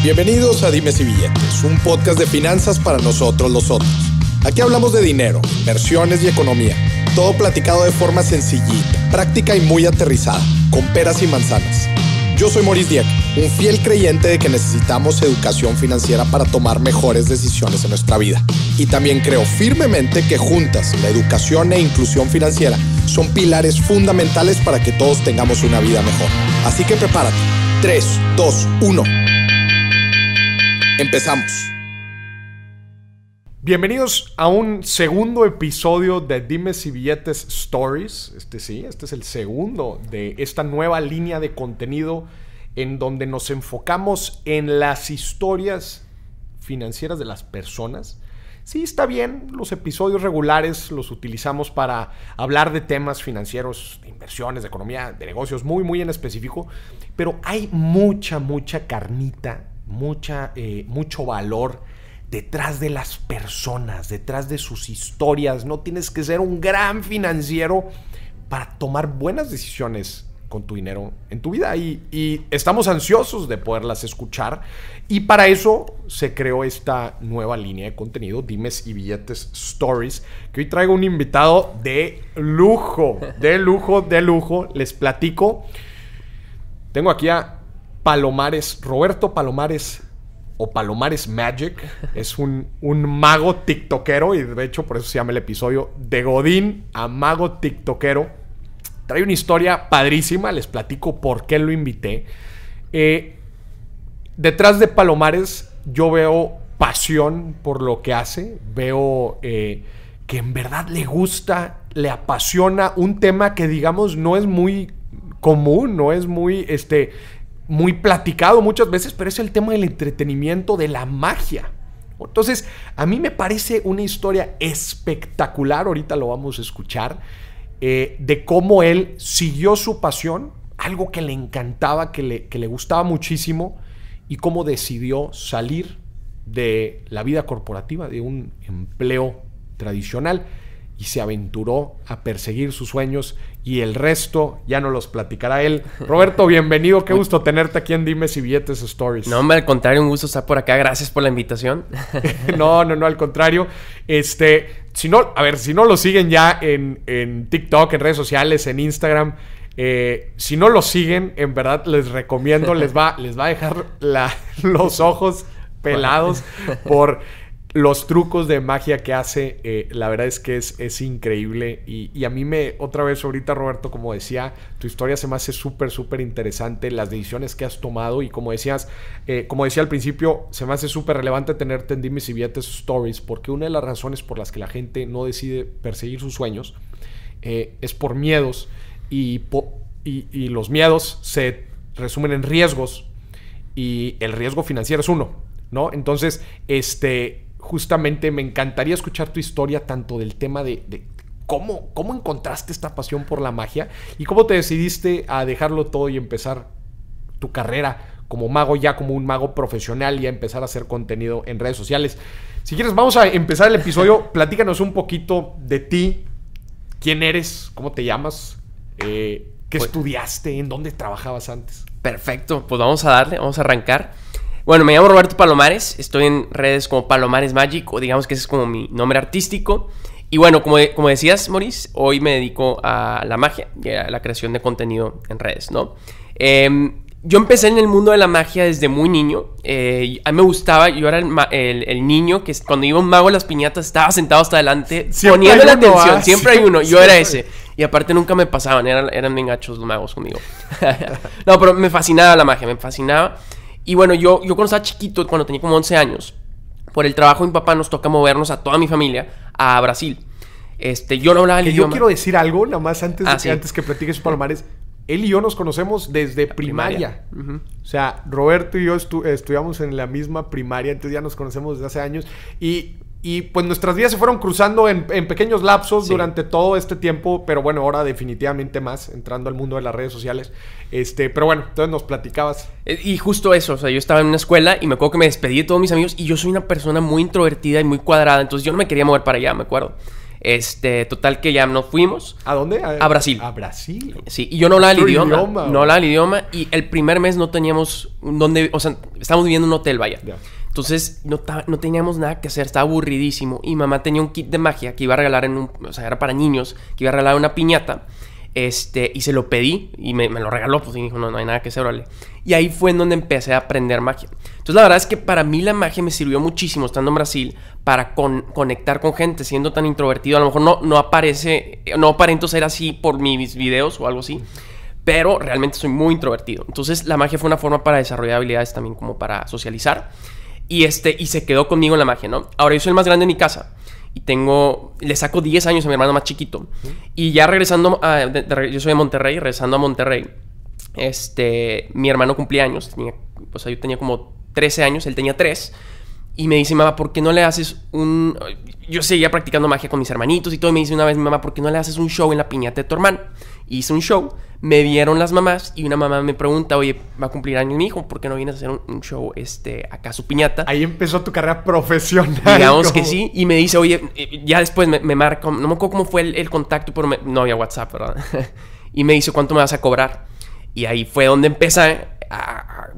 Bienvenidos a Dimes y Billetes, un podcast de finanzas para nosotros los otros. Aquí hablamos de dinero, inversiones y economía, todo platicado de forma sencillita, práctica y muy aterrizada, con peras y manzanas. Yo soy Maurice Dieck, un fiel creyente de que necesitamos educación financiera para tomar mejores decisiones en nuestra vida. Y también creo firmemente que juntas la educación e inclusión financiera son pilares fundamentales para que todos tengamos una vida mejor. Así que prepárate. 3, 2, 1. Empezamos. Bienvenidos a un segundo episodio de Dime Si Billetes Stories. Este sí, este es el segundo de esta nueva línea de contenido en donde nos enfocamos en las historias financieras de las personas. Sí, está bien, los episodios regulares los utilizamos para hablar de temas financieros, de inversiones, de economía, de negocios, muy, muy en específico, pero hay mucha, mucha carnita mucha, eh, mucho valor detrás de las personas, detrás de sus historias. No tienes que ser un gran financiero para tomar buenas decisiones con tu dinero en tu vida y, y, estamos ansiosos de poderlas escuchar y para eso se creó esta nueva línea de contenido Dimes y Billetes Stories que hoy traigo un invitado de lujo, de lujo, de lujo, les platico. Tengo aquí a Palomares, Roberto Palomares o Palomares Magic, es un, un mago tiktokero y de hecho por eso se llama el episodio de Godín a mago tiktokero. Trae una historia padrísima, les platico por qué lo invité. Eh, detrás de Palomares yo veo pasión por lo que hace, veo eh, que en verdad le gusta, le apasiona un tema que digamos no es muy común, no es muy este, muy platicado muchas veces, pero es el tema del entretenimiento, de la magia. Entonces, a mí me parece una historia espectacular, ahorita lo vamos a escuchar, eh, de cómo él siguió su pasión, algo que le encantaba, que le, que le gustaba muchísimo, y cómo decidió salir de la vida corporativa, de un empleo tradicional y se aventuró a perseguir sus sueños y el resto ya no los platicará él. Roberto, bienvenido, qué gusto tenerte aquí en Dime y Billetes Stories. No, hombre, al contrario, un gusto estar por acá, gracias por la invitación. no, no, no, al contrario. Este, si no, a ver, si no lo siguen ya en, TikTok, en redes sociales, en Instagram, eh, si no lo siguen, en verdad les recomiendo, les va, les va a dejar los ojos pelados por los trucos de magia que hace, eh, la verdad es que es, es increíble. Y, a mí me, otra vez ahorita Roberto, como decía, tu historia se me hace súper, súper interesante, las decisiones que has tomado y como decías, eh, como decía al principio, se me hace súper relevante tener en y Stories, porque una de las razones por las que la gente no decide perseguir sus sueños eh, es por miedos y, y, y los miedos se resumen en riesgos y el riesgo financiero es uno. ¿No? Entonces, este, justamente me encantaría escuchar tu historia tanto del tema de, cómo, cómo encontraste esta pasión por la magia y cómo te decidiste a dejarlo todo y empezar tu carrera como mago, ya como un mago profesional y a empezar a hacer contenido en redes sociales. Si quieres, vamos a empezar el episodio. Platícanos un poquito de ti, quién eres, cómo te llamas, eh, qué pues estudiaste, en dónde trabajabas antes. Perfecto, pues vamos a darle, vamos a arrancar. Bueno, me llamo Roberto Palomares, estoy en redes como Palomares Magic, o digamos que ese es como mi nombre artístico. Y bueno, como, como decías, Maurice, hoy me dedico a la magia y a la creación de contenido en redes, ¿no? Em, yo empecé en el mundo de la magia desde muy niño. Eh, a mí me gustaba, yo era el, niño que cuando iba un mago a las piñatas estaba sentado hasta adelante poniendo la ¿ah? atención. siempre hay uno, yo era ese. Y aparte nunca me pasaban, eran, eran gachos los magos conmigo. no, pero me fascinaba la magia, me fascinaba. Y bueno, yo, yo cuando estaba chiquito, cuando tenía como 11 años, por el trabajo de mi papá nos toca movernos a toda mi familia a Brasil. Este, yo no hablaba el idioma. Yo quiero decir algo, nada más antes, de ah, que, antes que platiques Palomares. Él y yo nos conocemos desde primaria. O sea, Roberto y yo estudiamos en la misma primaria, entonces ya nos conocemos desde hace años. Y y pues nuestras vidas se fueron cruzando en, pequeños lapsos durante todo este tiempo, pero bueno, ahora definitivamente más, entrando al mundo de las redes sociales. Este, pero bueno, entonces nos platicabas. Eh, y justo eso, o sea, yo estaba en una escuela y me acuerdo que me despedí de todos mis amigos y yo soy una persona muy introvertida y muy cuadrada, entonces yo no me quería mover para allá, me acuerdo. Este, total que ya no fuimos. ¿A dónde? A, Brasil. A Brasil. Sí, y yo no hablaba el idioma, no hablaba el idioma y el primer mes no teníamos donde, o sea, estábamos viviendo en un hotel, vaya. Entonces no, no, teníamos nada que hacer, estaba aburridísimo. Y mamá tenía un kit de magia que iba a regalar en un. O sea, era para niños, que iba a regalar una piñata. Este, y se lo pedí y me, lo regaló, pues dijo, no, no hay nada que hacer, Y ahí fue en donde empecé a aprender magia. Entonces la verdad es que para mí la magia me sirvió muchísimo estando en Brasil para conectar con gente, siendo tan introvertido, a lo mejor no, no aparece, no aparento ser así por mis videos o algo así, pero realmente soy muy introvertido. Entonces la magia fue una forma para desarrollar habilidades también como para socializar. Y, este, y se quedó conmigo en la magia, ¿no? Ahora yo soy el más grande de mi casa. Y tengo, le saco 10 años a mi hermano más chiquito. Y ya regresando, a, yo soy de Monterrey, regresando a Monterrey, este, mi hermano cumplía años, yo tenía como 13 años, él tenía 3. Y me dice, mamá, ¿por qué no le haces un...? Yo seguía practicando magia con mis hermanitos y todo. Y me dice una vez, mamá, ¿por qué no le haces un show en la piñata de tu hermano? hice un show, me vieron las mamás y una mamá me pregunta, oye, va a cumplir año mi hijo, ¿por qué no vienes a hacer un, show este, acá a su piñata? Ahí empezó tu carrera profesional. Digamos que sí, y me dice, oye, eh, ya después me, me marca, no me acuerdo cómo fue el, contacto, pero no había WhatsApp, ¿verdad? y me dice, ¿cuánto me vas a cobrar? Y ahí fue donde empecé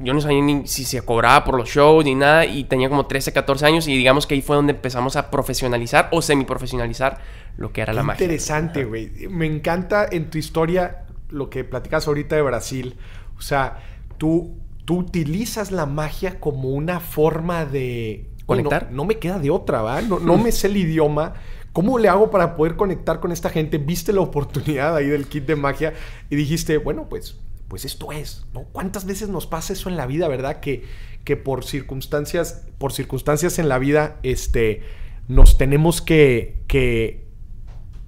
yo no sabía ni si se cobraba por los shows ni nada y tenía como 13, 14 años y digamos que ahí fue donde empezamos a profesionalizar o semiprofesionalizar lo que era la magia. Interesante, güey. Me encanta en tu historia lo que platicas ahorita de Brasil. O sea, tú, tú utilizas la magia como una forma de... Conectar. No, me queda de otra, ¿va? No, mm. me sé el idioma. ¿Cómo le hago para poder conectar con esta gente? Viste la oportunidad ahí del kit de magia y dijiste, bueno, pues, pues esto es, ¿no? ¿Cuántas veces nos pasa eso en la vida, verdad? Que, que por circunstancias, por circunstancias en la vida, este, nos tenemos que, que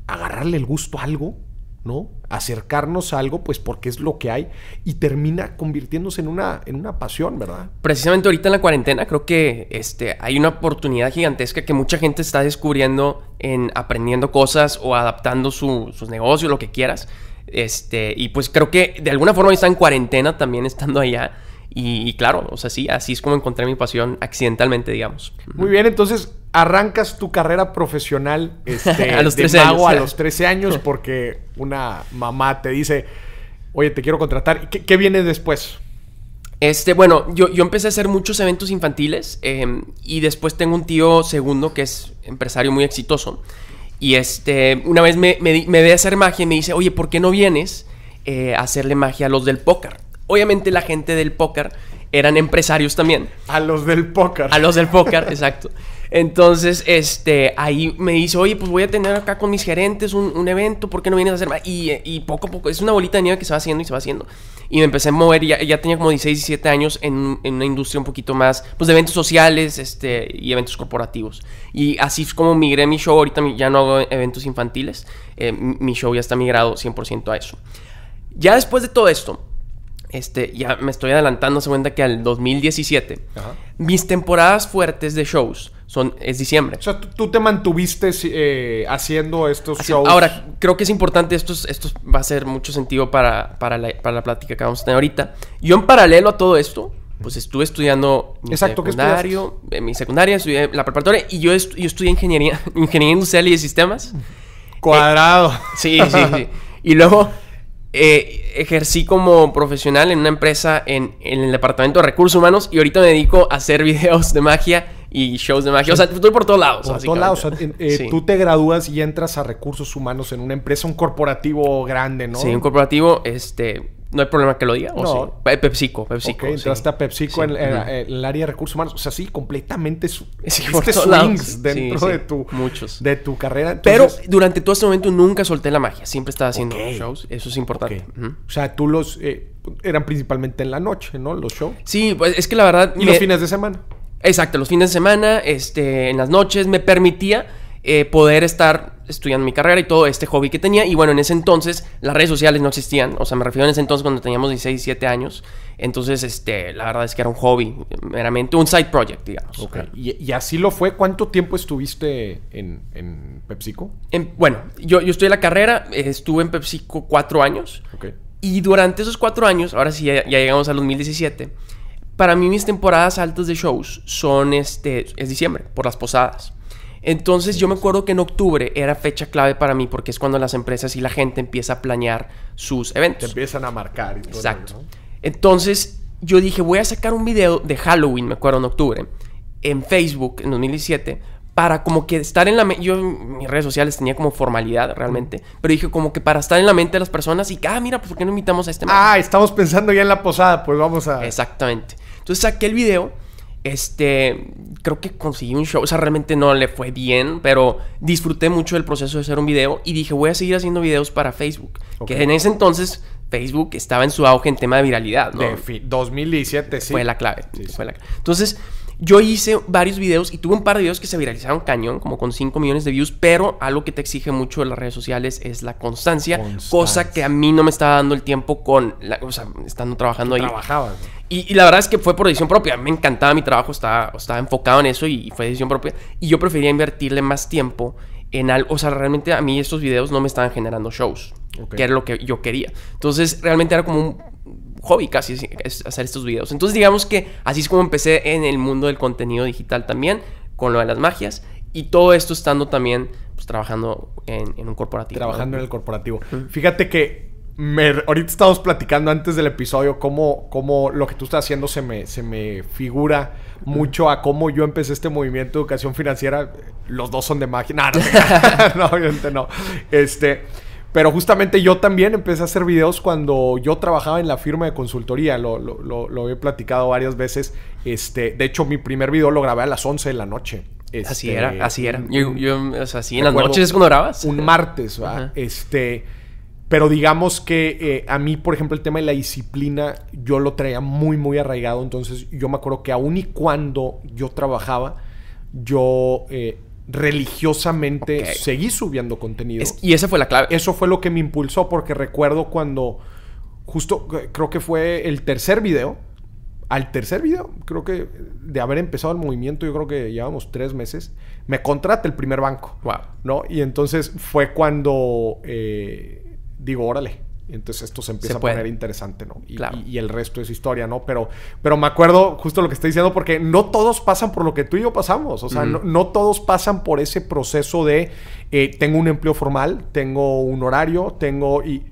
agarrarle el gusto a algo, ¿no? Acercarnos a algo, pues porque es lo que hay y termina convirtiéndose en una, en una pasión, ¿verdad? Precisamente ahorita en la cuarentena creo que este, hay una oportunidad gigantesca que mucha gente está descubriendo en aprendiendo cosas o adaptando su, sus negocios, lo que quieras. Este, y pues creo que de alguna forma está en cuarentena también estando allá. Y, y, claro, o sea, sí, así es como encontré mi pasión accidentalmente, digamos. Muy bien, entonces arrancas tu carrera profesional este, a los de mago a los 13 años porque una mamá te dice, oye, te quiero contratar. ¿Qué, viene después? Este, bueno, yo, yo, empecé a hacer muchos eventos infantiles em, y después tengo un tío segundo que es empresario muy exitoso. Y este, una vez me, me, a hacer magia y me dice, oye, ¿por qué no vienes eh, a hacerle magia a los del póker? Obviamente la gente del póker eran empresarios también. A los del póker. A los del póker, exacto. Entonces, este, ahí me dice, oye, pues voy a tener acá con mis gerentes un, evento, ¿por qué no vienes a hacer más? Y, poco a poco, es una bolita de nieve que se va haciendo y se va haciendo. Y me empecé a mover, ya, tenía como 16, 17 años en, una industria un poquito más, pues de eventos sociales este, y eventos corporativos. Y así es como migré mi show, ahorita ya no hago eventos infantiles, eh, mi show ya está migrado 100% a eso. Ya después de todo esto, este, ya me estoy adelantando, se cuenta que al 2017, mis temporadas fuertes de shows es diciembre. O sea, tú, te mantuviste eh, haciendo estos shows. Ahora, creo que es importante, esto, esto va a hacer mucho sentido para, para, la, plática que vamos a tener ahorita. Yo en paralelo a todo esto, pues estuve estudiando mi secundario, en eh, mi secundaria, estudié la preparatoria y yo, estudié ingeniería, ingeniería industrial y de sistemas. Cuadrado. Eh, sí, sí, sí. Y luego ejercí como profesional en una empresa en, el departamento de recursos humanos y ahorita me dedico a hacer videos de magia y shows de magia. O sea, estoy por todos lados. Por todos lados. Eh, tú te gradúas y entras a recursos humanos en una empresa, un corporativo grande, ¿no? Sí, un corporativo, este, no hay problema que lo diga. ¿o Sí? PepsiCo, PepsiCo. entraste a PepsiCo en, el área de recursos humanos. O sea, sí, completamente su, swings dentro de tu... Muchos. De tu carrera. Pero durante todo este momento nunca solté la magia. Siempre estaba haciendo shows. Eso es importante. O sea, tú los... Eh, eran principalmente en la noche, ¿no? Los shows. Sí, pues es que la verdad... ¿Y los fines de semana? Exacto, los fines de semana, este, en las noches, me permitía eh, poder estar estudiando mi carrera y todo este hobby que tenía. Y bueno, en ese entonces las redes sociales no existían. O sea, me refiero en ese entonces cuando teníamos 16, 17 años. Entonces, este, la verdad es que era un hobby, meramente un side project, digamos. Okay. ¿Y, así lo fue. ¿Cuánto tiempo estuviste en, PepsiCo? En, bueno, yo, yo estudié la carrera, eh, estuve en PepsiCo cuatro años. Okay. Y durante esos cuatro años, ahora sí ya, ya llegamos al 2017 para mí mis temporadas altas de shows son este, es diciembre, por las posadas. Entonces yo me acuerdo que en octubre era fecha clave para mí porque es cuando las empresas y la gente empieza a planear sus eventos. Te empiezan a marcar. Exacto. Entonces yo dije, voy a sacar un video de Halloween, me acuerdo en octubre, en Facebook en 2017, para como que estar en la mente, yo mis redes sociales tenía como formalidad realmente, pero dije como que para estar en la mente de las personas y que, ah, mira, pues ¿por qué no invitamos a este? Ah, estamos pensando ya en la posada, pues vamos a... Exactamente. Entonces saqué el video. Este, creo que conseguí un show, o sea, realmente no le fue bien, pero disfruté mucho del proceso de hacer un video y dije, voy a seguir haciendo videos para Facebook. Que en ese entonces Facebook estaba en su auge en tema de viralidad, ¿no? fin, 2017, sí. Fue la clave. Fue la... Entonces, yo hice varios videos y tuve un par de videos que se viralizaron cañón, como con 5 millones de views, pero algo que te exige mucho de las redes sociales es la constancia, cosa que a mí no me estaba dando el tiempo con, la, o sea, estando trabajando ahí. Trabajaba. Y, la verdad es que fue por decisión propia, me encantaba mi trabajo, estaba, estaba enfocado en eso y, fue decisión propia. Y yo prefería invertirle más tiempo en algo, o sea, realmente a mí estos videos no me estaban generando shows, que era lo que yo quería. Entonces, realmente era como un hobby casi es hacer estos videos. Entonces digamos que así es como empecé en el mundo del contenido digital también, con lo de las magias. Y todo esto estando también pues, trabajando en, un corporativo. Trabajando en el corporativo. Fíjate que ahorita estábamos platicando antes del episodio cómo, cómo, lo que tú estás haciendo se me, se me figura mucho a cómo yo empecé este movimiento de educación financiera. Los dos son de magia. No, obviamente no. Este, pero justamente yo también empecé a hacer videos cuando yo trabajaba en la firma de consultoría. Lo, lo, lo, he platicado varias veces. Este, de hecho, mi primer video lo grabé a las 11 de la noche. así este, era, así era. Yo, yo así en las noches cuando grabas. Un martes, Este. Pero digamos que eh, a mí, por ejemplo, el tema de la disciplina, yo lo traía muy, muy arraigado. Entonces, yo me acuerdo que aún y cuando yo trabajaba, yo eh, religiosamente seguí subiendo contenido. y esa fue la clave. Eso fue lo que me impulsó porque recuerdo cuando justo creo que fue el tercer video. Al tercer video, creo que de haber empezado el movimiento, yo creo que llevamos tres meses, me contrata el primer banco. ¿No? Y entonces fue cuando eh, digo, órale, entonces esto se empieza a poner interesante, ¿no? Y, el resto es historia, ¿no? Pero, pero me acuerdo justo lo que está diciendo, porque no todos pasan por lo que tú y yo pasamos. O sea, no, todos pasan por ese proceso de eh, tengo un empleo formal, tengo un horario, tengo. Y,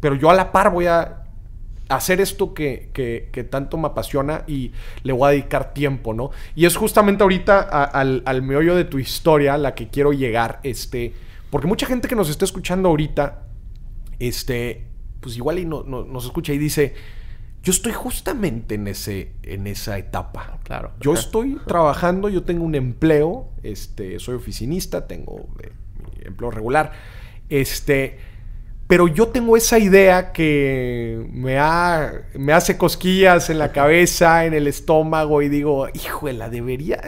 pero yo a la par voy a hacer esto que, tanto me apasiona y le voy a dedicar tiempo, ¿no? Y es justamente ahorita al, meollo de tu historia la que quiero llegar, este, porque mucha gente que nos está escuchando ahorita, este, pues igual y no, nos escucha y dice, yo estoy justamente en, ese, en esa etapa. Claro. Yo estoy trabajando, yo tengo un empleo, este, soy oficinista, tengo eh, empleo regular. Este, pero yo tengo esa idea que me, me hace cosquillas en la cabeza, en el estómago y digo, híjole, debería,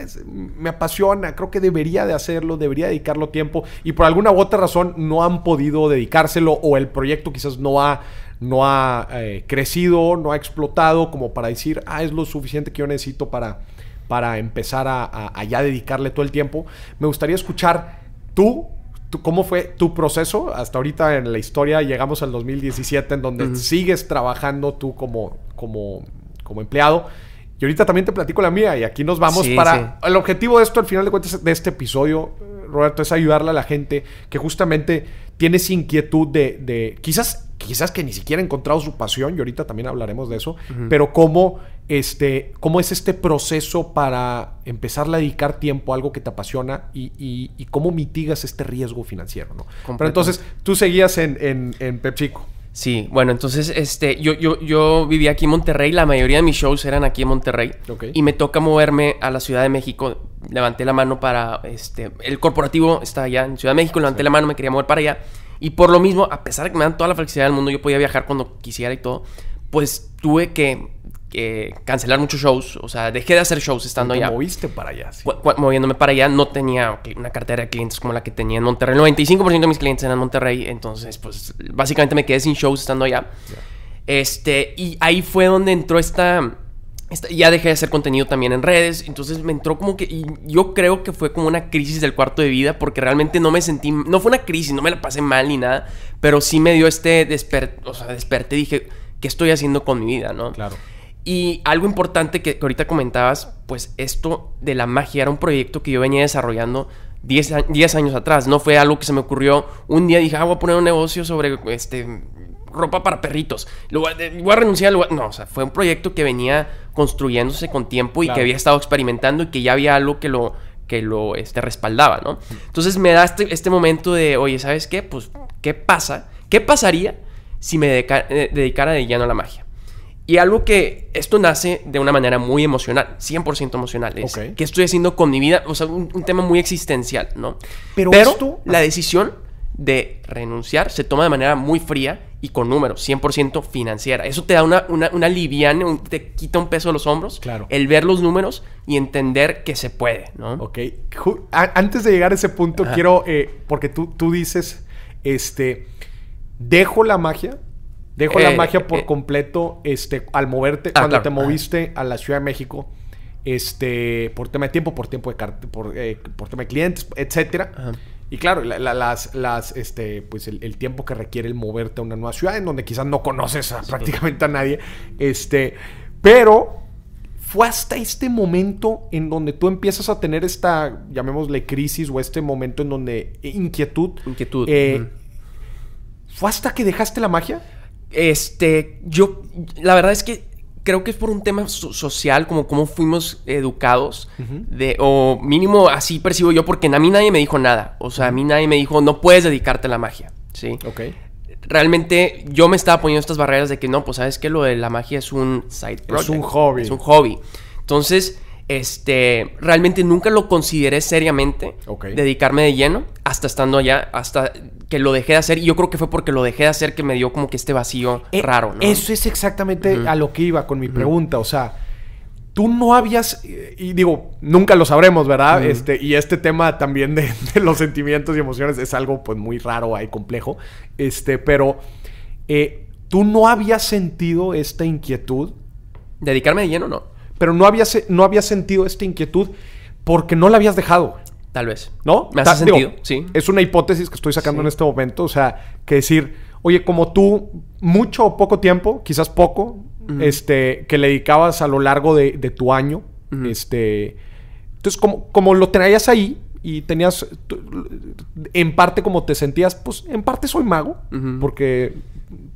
me apasiona, creo que debería de hacerlo, debería dedicarlo tiempo y por alguna u otra razón no han podido dedicárselo o el proyecto quizás no ha, no ha eh, crecido, no ha explotado como para decir, ah, es lo suficiente que yo necesito para, para empezar a, ya dedicarle todo el tiempo. Me gustaría escuchar tú ¿Cómo fue tu proceso hasta ahorita en la historia? Llegamos al 2017 en donde sigues trabajando tú como, como, como empleado. Y ahorita también te platico la mía y aquí nos vamos para... El objetivo de esto, al final de cuentas, de este episodio, Roberto, es ayudarle a la gente que justamente tienes inquietud de, de quizás quizás que ni siquiera ha encontrado su pasión, y ahorita también hablaremos de eso, pero cómo, este, cómo es este proceso para empezar a dedicar tiempo a algo que te apasiona y, y, cómo mitigas este riesgo financiero, ¿no? Pero entonces, tú seguías en, en, PepsiCo. Sí, bueno, entonces este, yo, yo, yo vivía aquí en Monterrey, la mayoría de mis shows eran aquí en Monterrey y me toca moverme a la Ciudad de México. Levanté la mano para, este, el corporativo está allá en Ciudad de México, levanté la mano, me quería mover para allá y por lo mismo, a pesar de que me dan toda la flexibilidad del mundo, yo podía viajar cuando quisiera y todo, pues tuve que cancelar muchos shows, o sea, dejé de hacer shows estando allá. moviste para allá? Sí. Moviéndome para allá, no tenía una cartera de clientes como la que tenía en Monterrey. El 95% de mis clientes eran en Monterrey, entonces, pues, básicamente me quedé sin shows estando allá. Este, y ahí fue donde entró esta ya dejé de hacer contenido también en redes, entonces me entró como que, yo creo que fue como una crisis del cuarto de vida, porque realmente no me sentí, no fue una crisis, no me la pasé mal ni nada, pero sí me dio este despertar o sea, desperté, dije, ¿qué estoy haciendo con mi vida, no? Claro. Y algo importante que, ahorita comentabas, pues esto de la magia era un proyecto que yo venía desarrollando 10, años atrás. No fue algo que se me ocurrió un día dije, ah, voy a poner un negocio sobre este, ropa para perritos. Igual eh, voy, a, renunciar. no, o sea, fue un proyecto que venía construyéndose con tiempo y que había estado experimentando y que ya había algo que lo, que lo este, respaldaba, ¿no? Entonces me da este, este momento de, oye, ¿sabes qué? Pues, ¿qué pasa? ¿Qué pasaría si me eh, dedicara de lleno a la magia? Y algo que esto nace de una manera muy emocional, 100% emocional. Es que estoy haciendo con mi vida? O sea, un, tema muy existencial, ¿no? Pero, Pero esto... la decisión de renunciar se toma de manera muy fría y con números, 100% financiera. Eso te da una, una, liviana, te quita un peso de los hombros. Claro. El ver los números y entender que se puede, ¿no? Ok. antes de llegar a ese punto, quiero, eh, porque tú, tú dices, este, dejo la magia, dejo la eh, magia por eh, completo, este, al moverte, ah, cuando te moviste a la Ciudad de México, este, por tema de tiempo, por tiempo de por, por tema de clientes, etcétera. Y claro, las, las, este, pues el, tiempo que requiere el moverte a una nueva ciudad en donde quizás no conoces prácticamente a nadie. Este, pero fue hasta este momento en donde tú empiezas a tener esta, llamémosle crisis o este momento en donde eh, inquietud. Inquietud. Eh, ¿Fue hasta que dejaste la magia? Este, yo, la verdad es que creo que es por un tema social, como cómo fuimos educados, de, o mínimo así percibo yo, porque a mí nadie me dijo nada. O sea, a mí nadie me dijo, no puedes dedicarte a la magia, ¿sí? Ok. Realmente yo me estaba poniendo estas barreras de que no, pues sabes que lo de la magia es un side project. Es un hobby. Es un hobby. Entonces, este, realmente nunca lo consideré seriamente dedicarme de lleno hasta estando allá, hasta que lo dejé de hacer y yo creo que fue porque lo dejé de hacer que me dio como que este vacío eh, raro, Eso es exactamente a lo que iba con mi pregunta, o sea, tú no habías, y digo, nunca lo sabremos, ¿verdad? este, y este tema también de, los sentimientos y emociones es algo pues muy raro y complejo, este, pero eh, tú no habías sentido esta inquietud. ¿Dedicarme de lleno no? Pero no no habías sentido esta inquietud porque no la habías dejado. Tal vez. ¿No? Me hace sentido, sí. Es una hipótesis que estoy sacando en este momento. O sea, que decir, oye, como tú, mucho o poco tiempo, quizás poco, este, que le dedicabas a lo largo de, tu año, este. Entonces, como, como lo tenías ahí y tenías. En parte, como te sentías, pues en parte soy mago, porque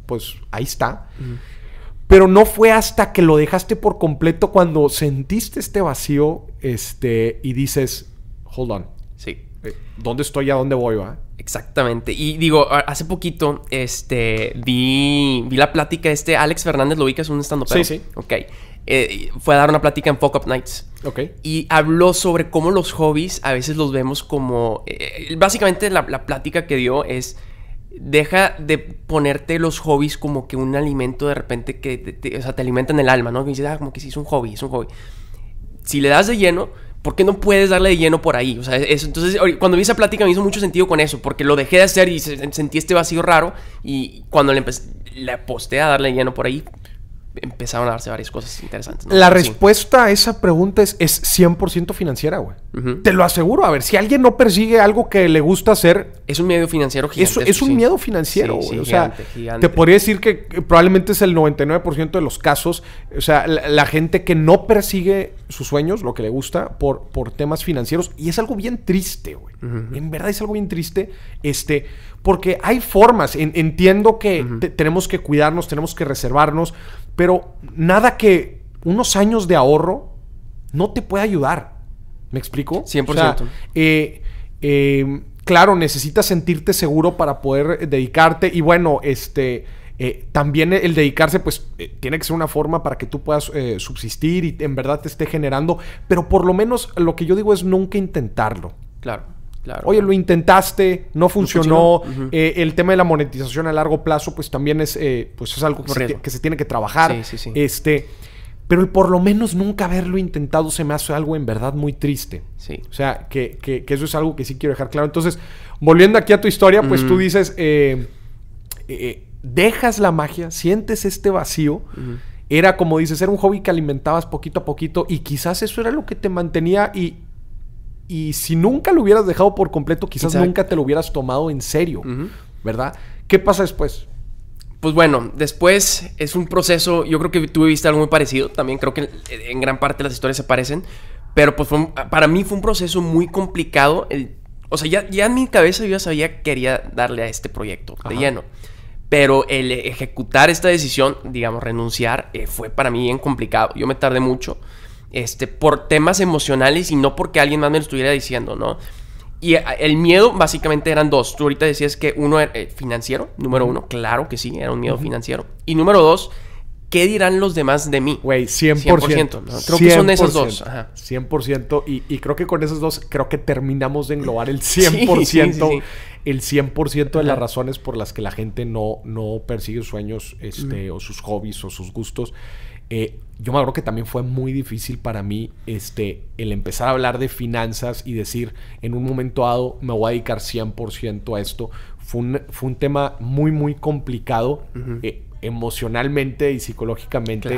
pues ahí está. Pero no fue hasta que lo dejaste por completo cuando sentiste este vacío este, y dices, hold on. Sí. Eh, ¿Dónde estoy y a dónde voy, Exactamente. Y digo, hace poquito este, vi, la plática. Este Alex Fernández lo es un stand-up. Sí, sí. Ok. Eh, fue a dar una plática en Fuck Nights. Ok. Y habló sobre cómo los hobbies a veces los vemos como. Eh, básicamente, la, plática que dio es deja de ponerte los hobbies como que un alimento de repente que te, o sea, te alimenta en el alma, ¿no? ah, como que sí, es un hobby, es un hobby. Si le das de lleno, ¿Por qué no puedes darle de lleno por ahí? O sea, eso, entonces, cuando vi esa plática me hizo mucho sentido con eso, porque lo dejé de hacer y sentí este vacío raro. Y cuando le, aposté a darle lleno por ahí, empezaron a darse varias cosas interesantes. La respuesta a esa pregunta es, es 100% financiera, güey. Te lo aseguro. A ver, si alguien no persigue algo que le gusta hacer. Es un miedo financiero gigante. Es, un miedo financiero, o sea, te podría decir que eh, probablemente es el 99% de los casos. O sea, la, gente que no persigue sus sueños, lo que le gusta, por, por temas financieros. Y es algo bien triste, güey. En verdad es algo bien triste. Este, porque hay formas. entiendo que tenemos que cuidarnos, tenemos que reservarnos. Pero nada que unos años de ahorro no te pueda ayudar. ¿Me explico? 100%. Eh, em, claro, necesitas sentirte seguro para poder eh, dedicarte. Y bueno, este. Eh, también el dedicarse, pues, tiene que ser una forma para que tú puedas subsistir y en verdad te esté generando. Pero por lo menos lo que yo digo es nunca intentarlo. Claro. Claro. Oye, lo intentaste, no funcionó. el tema de la monetización a largo plazo, pues también es, pues es algo que se, tiene que trabajar. Sí, sí, sí. Este, pero el por lo menos nunca haberlo intentado se me hace algo en verdad muy triste. Sí. O sea, que, que, eso es algo que sí quiero dejar claro. Entonces, volviendo aquí a tu historia, pues tú mm. dices, eh, eh, dejas la magia, sientes este vacío. Era como dices, era un hobby que alimentabas poquito a poquito y quizás eso era lo que te mantenía y, y si nunca lo hubieras dejado por completo, quizás nunca te lo hubieras tomado en serio, ¿verdad? ¿Qué pasa después? pues bueno, después es un proceso, yo creo que tuve visto algo muy parecido, también creo que en gran parte las historias se parecen, pero pues para mí fue un proceso muy complicado, o sea, ya, en mi cabeza yo sabía que quería darle a este proyecto de lleno, pero el ejecutar esta decisión, digamos, renunciar, eh, fue para mí bien complicado, yo me tardé mucho, este, por temas emocionales y no porque alguien más me lo estuviera diciendo, ¿no? Y eh, el miedo básicamente eran dos. Tú ahorita decías que uno era eh, financiero, número uno, claro que sí, era un miedo financiero. Y número dos, ¿qué dirán los demás de mí? Güey, 100%. Creo que son esos dos. Ajá. 100%. Y, y, creo que con esos dos creo que terminamos de englobar el 100%. el 100% de las razones por las que la gente no, no persigue sueños este, o sus hobbies o sus gustos. Eh, yo me acuerdo que también fue muy difícil para mí este, el empezar a hablar de finanzas y decir, en un momento dado me voy a dedicar 100% a esto. Fue un, tema muy, muy complicado eh, emocionalmente y psicológicamente.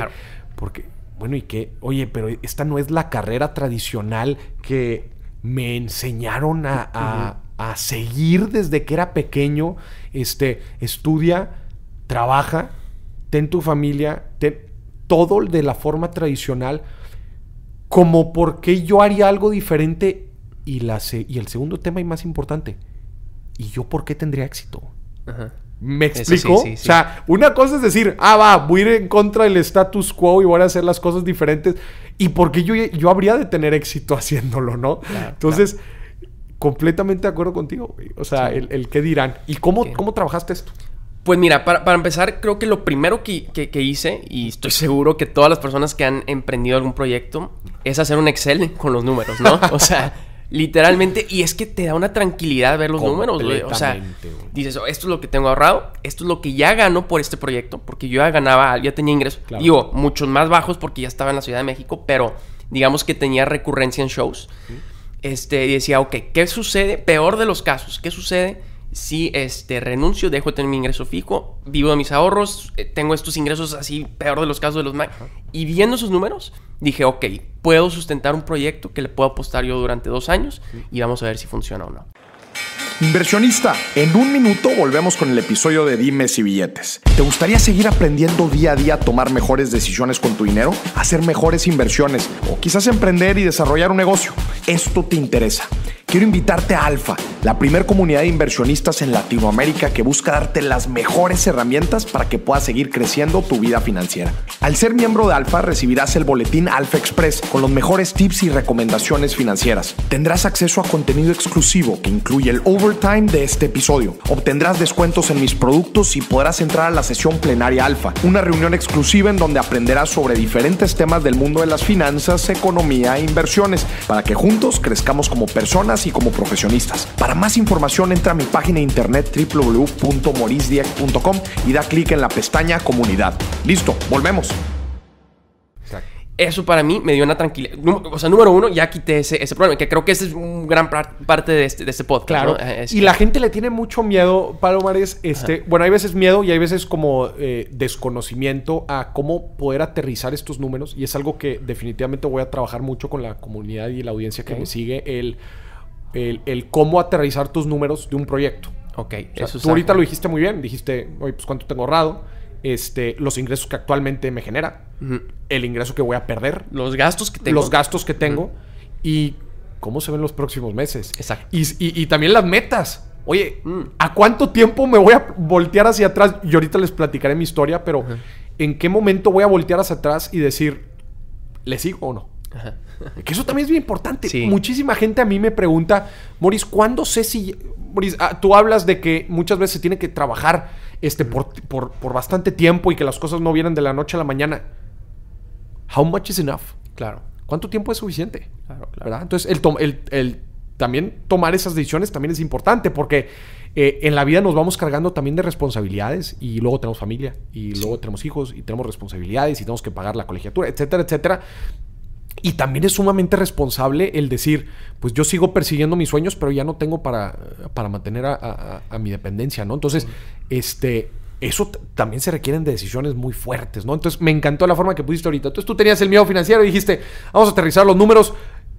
Porque, bueno, y qué oye, pero esta no es la carrera tradicional que me enseñaron a, seguir desde que era pequeño. Este, estudia, trabaja, ten tu familia, ten todo de la forma tradicional, como por qué yo haría algo diferente. Y, la, y el segundo tema y más importante, ¿y yo por qué tendría éxito? ¿Me explico? O sea, una cosa es decir, ah, va, voy a ir en contra del status quo y voy a hacer las cosas diferentes. ¿Y por qué yo, yo habría de tener éxito haciéndolo, no? Entonces, completamente de acuerdo contigo. O sea, el, que qué dirán. ¿Y cómo, cómo trabajaste esto? Pues mira, para, empezar, creo que lo primero que, hice, y estoy seguro que todas las personas que han emprendido algún proyecto, es hacer un Excel con los números, ¿no? O sea, literalmente, y es que te da una tranquilidad ver los números, güey. O sea, dices, oh, esto es lo que tengo ahorrado, esto es lo que ya gano por este proyecto, porque yo ya ganaba, ya tenía ingresos, digo, muchos más bajos porque ya estaba en la Ciudad de México, pero digamos que tenía recurrencia en shows. Este, y decía, ok, ¿qué sucede? Peor de los casos, ¿qué sucede? si este, renuncio, dejo de tener mi ingreso fijo, vivo de mis ahorros, eh, tengo estos ingresos así, peor de los casos de los más. Y viendo esos números, dije, ok, puedo sustentar un proyecto que le puedo apostar yo durante dos años y vamos a ver si funciona o no. Inversionista, en un minuto volvemos con el episodio de Dimes y Billetes. ¿Te gustaría seguir aprendiendo día a día a tomar mejores decisiones con tu dinero, hacer mejores inversiones o quizás emprender y desarrollar un negocio? Esto te interesa. Quiero invitarte a Alfa, la primer comunidad de inversionistas en Latinoamérica que busca darte las mejores herramientas para que puedas seguir creciendo tu vida financiera. Al ser miembro de Alfa recibirás el boletín Alfa Express con los mejores tips y recomendaciones financieras. Tendrás acceso a contenido exclusivo que incluye el over time de este episodio. Obtendrás descuentos en mis productos y podrás entrar a la sesión plenaria alfa, una reunión exclusiva en donde aprenderás sobre diferentes temas del mundo de las finanzas, economía e inversiones, para que juntos crezcamos como personas y como profesionistas. Para más información entra a mi página internet www.morisdieck.com y da clic en la pestaña comunidad. Listo, volvemos eso para mí me dio una tranquilidad. O sea, número uno, ya quité ese, problema, que creo que ese es un gran parte de este, de este podcast. Claro. Eh, y la gente le tiene mucho miedo, Palomares. Este, bueno, hay veces miedo y hay veces como eh, desconocimiento a cómo poder aterrizar estos números. Y es algo que definitivamente voy a trabajar mucho con la comunidad y la audiencia que me sigue, el, el, cómo aterrizar tus números de un proyecto. Ok, eso tú ahorita lo dijiste muy bien, dijiste, oye, pues cuánto tengo ahorrado, este, los ingresos que actualmente me genera, el ingreso que voy a perder, los gastos que tengo, los gastos que tengo y cómo se ven los próximos meses. Exacto. Y, también las metas. Oye, mm. ¿a cuánto tiempo me voy a voltear hacia atrás? Y ahorita les platicaré mi historia, pero ¿en qué momento voy a voltear hacia atrás y decir, ¿le sigo o no? Que eso también es bien importante. Muchísima gente a mí me pregunta, Moris, ¿cuándo sé si... Moris, ah, tú hablas de que muchas veces se tiene que trabajar este, por, bastante tiempo y que las cosas no vienen de la noche a la mañana. How much is enough? Claro. ¿Cuánto tiempo es suficiente? Claro, claro. ¿Verdad? Entonces, el, también tomar esas decisiones también es importante porque eh, en la vida nos vamos cargando también de responsabilidades y luego tenemos familia y luego tenemos hijos y tenemos responsabilidades y tenemos que pagar la colegiatura, etcétera, etcétera. Y también es sumamente responsable el decir, pues yo sigo persiguiendo mis sueños, pero ya no tengo para, para mantener a, mi dependencia, ¿no? Entonces, este, eso también se requieren de decisiones muy fuertes, ¿no? Entonces, me encantó la forma que pudiste ahorita. Entonces, tú tenías el miedo financiero y dijiste, vamos a aterrizar los números,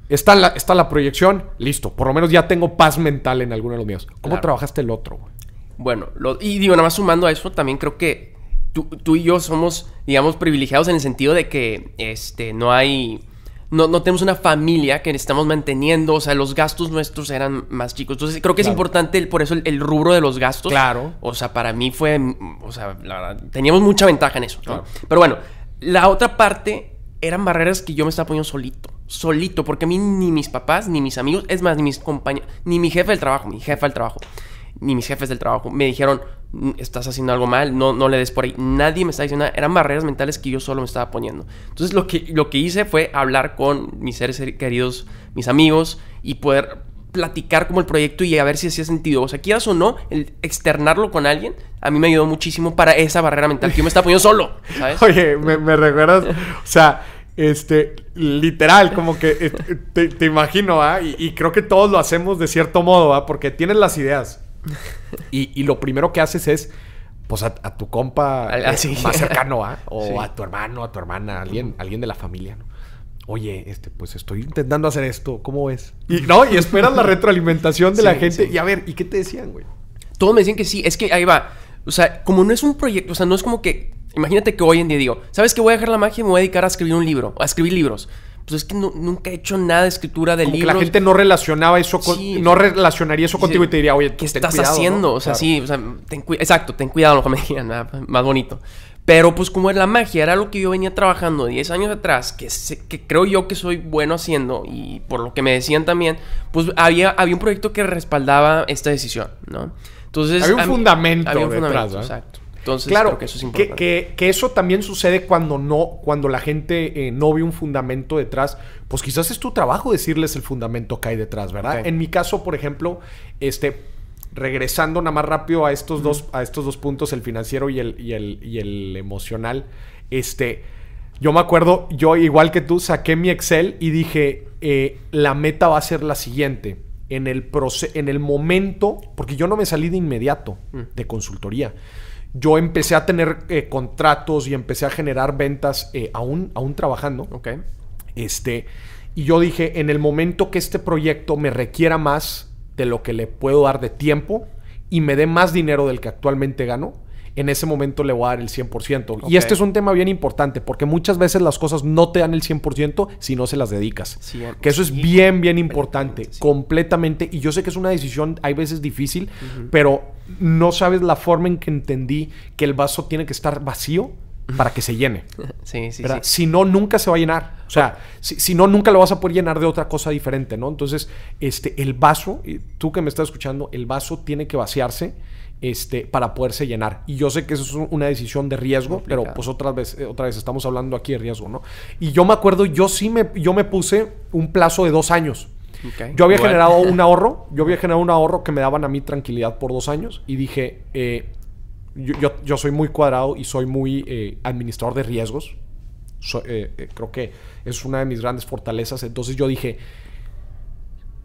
está la, está la proyección, listo, por lo menos ya tengo paz mental en alguno de los míos. ¿Cómo trabajaste el otro? Bueno, lo, y digo, nada más sumando a eso, también creo que tú, y yo somos, digamos, privilegiados en el sentido de que este, no hay no, tenemos una familia que estamos manteniendo, o sea, los gastos nuestros eran más chicos. Entonces, creo que es importante por eso el, rubro de los gastos. Claro. O sea, para mí fue, o sea, la verdad, teníamos mucha ventaja en eso. Pero bueno, la otra parte eran barreras que yo me estaba poniendo solito. Solito, porque a mí ni mis papás, ni mis amigos, es más, ni mis compañeros, ni mi jefe del trabajo, mi jefa del trabajo, ni mis jefes del trabajo me dijeron, Mm, estás haciendo algo mal, no, no le des por ahí. Nadie me está diciendo nada, eran barreras mentales que yo solo me estaba poniendo. Entonces lo que, lo que hice fue hablar con mis seres queridos, mis amigos, y poder platicar como el proyecto y a ver si hacía sentido. O sea, quieras o no, el externarlo con alguien, a mí me ayudó muchísimo para esa barrera mental que yo me estaba poniendo solo, Oye, me, recuerdas, o sea este, literal, como que eh, te, te imagino, ¿ah? Y, creo que todos lo hacemos de cierto modo, ¿ah? Porque tienes las ideas, y, lo primero que haces es, pues, a, tu compa ah, eh, más cercano, ¿ah? O a tu hermano, a tu hermana, alguien, alguien de la familia, ¿no? Oye, este, pues estoy intentando hacer esto, ¿cómo ves? Y no, y esperas la retroalimentación de la gente. Y a ver, ¿y qué te decían, güey? Todos me decían que sí, es que ahí va. O sea, como no es un proyecto, o sea, no es como que. Imagínate que hoy en día digo, ¿sabes qué? Voy a dejar la magia y me voy a dedicar a escribir un libro, a escribir libros pues es que nunca he hecho nada de escritura de Como libros. la gente no relacionaba eso con, no relacionaría eso contigo y te diría, oye, ¿qué estás haciendo? O sea, sí, o sea, ten exacto, ten cuidado, lo que me digan, ah, más bonito. Pero pues como es la magia, era lo que yo venía trabajando 10 años atrás, que, que creo yo que soy bueno haciendo y por lo que me decían también, pues había, había un proyecto que respaldaba esta decisión, ¿no? Entonces... Había un fundamento había un fundamento, ¿eh? exacto. Entonces, claro, que eso también sucede cuando no, cuando la gente eh, no ve un fundamento detrás. Pues quizás es tu trabajo decirles el fundamento que hay detrás, ¿verdad? En mi caso, por ejemplo, este, regresando nada más rápido a estos, dos, a estos dos puntos, el financiero y el, el, y el emocional, este, yo me acuerdo, yo igual que tú, saqué mi Excel y dije, eh, la meta va a ser la siguiente. En el, en el momento, porque yo no me salí de inmediato mm. de consultoría yo empecé a tener eh, contratos y empecé a generar ventas eh, aún, trabajando. Este, y yo dije, en el momento que este proyecto me requiera más de lo que le puedo dar de tiempo y me dé más dinero del que actualmente gano, en ese momento le voy a dar el 100%. Y este es un tema bien importante porque muchas veces las cosas no te dan el 100% si no se las dedicas. que eso es bien, bien importante, completamente. Y yo sé que es una decisión, hay veces difícil, pero no sabes la forma en que entendí que el vaso tiene que estar vacío para que se llene. Sí, sí, Si no, nunca se va a llenar. O sea, si, no, nunca lo vas a poder llenar de otra cosa diferente, ¿no? Entonces, este, el vaso, tú que me estás escuchando, el vaso tiene que vaciarse este, para poderse llenar. Y yo sé que eso es una decisión de riesgo, pero pues otra vez, eh, otra vez estamos hablando aquí de riesgo, ¿no? Y yo me acuerdo, yo sí me, yo me puse un plazo de dos años. Yo había generado un ahorro, yo había generado un ahorro que me daban a mí tranquilidad por dos años y dije, eh, yo, yo, soy muy cuadrado y soy muy eh, administrador de riesgos. creo que es una de mis grandes fortalezas. Entonces yo dije,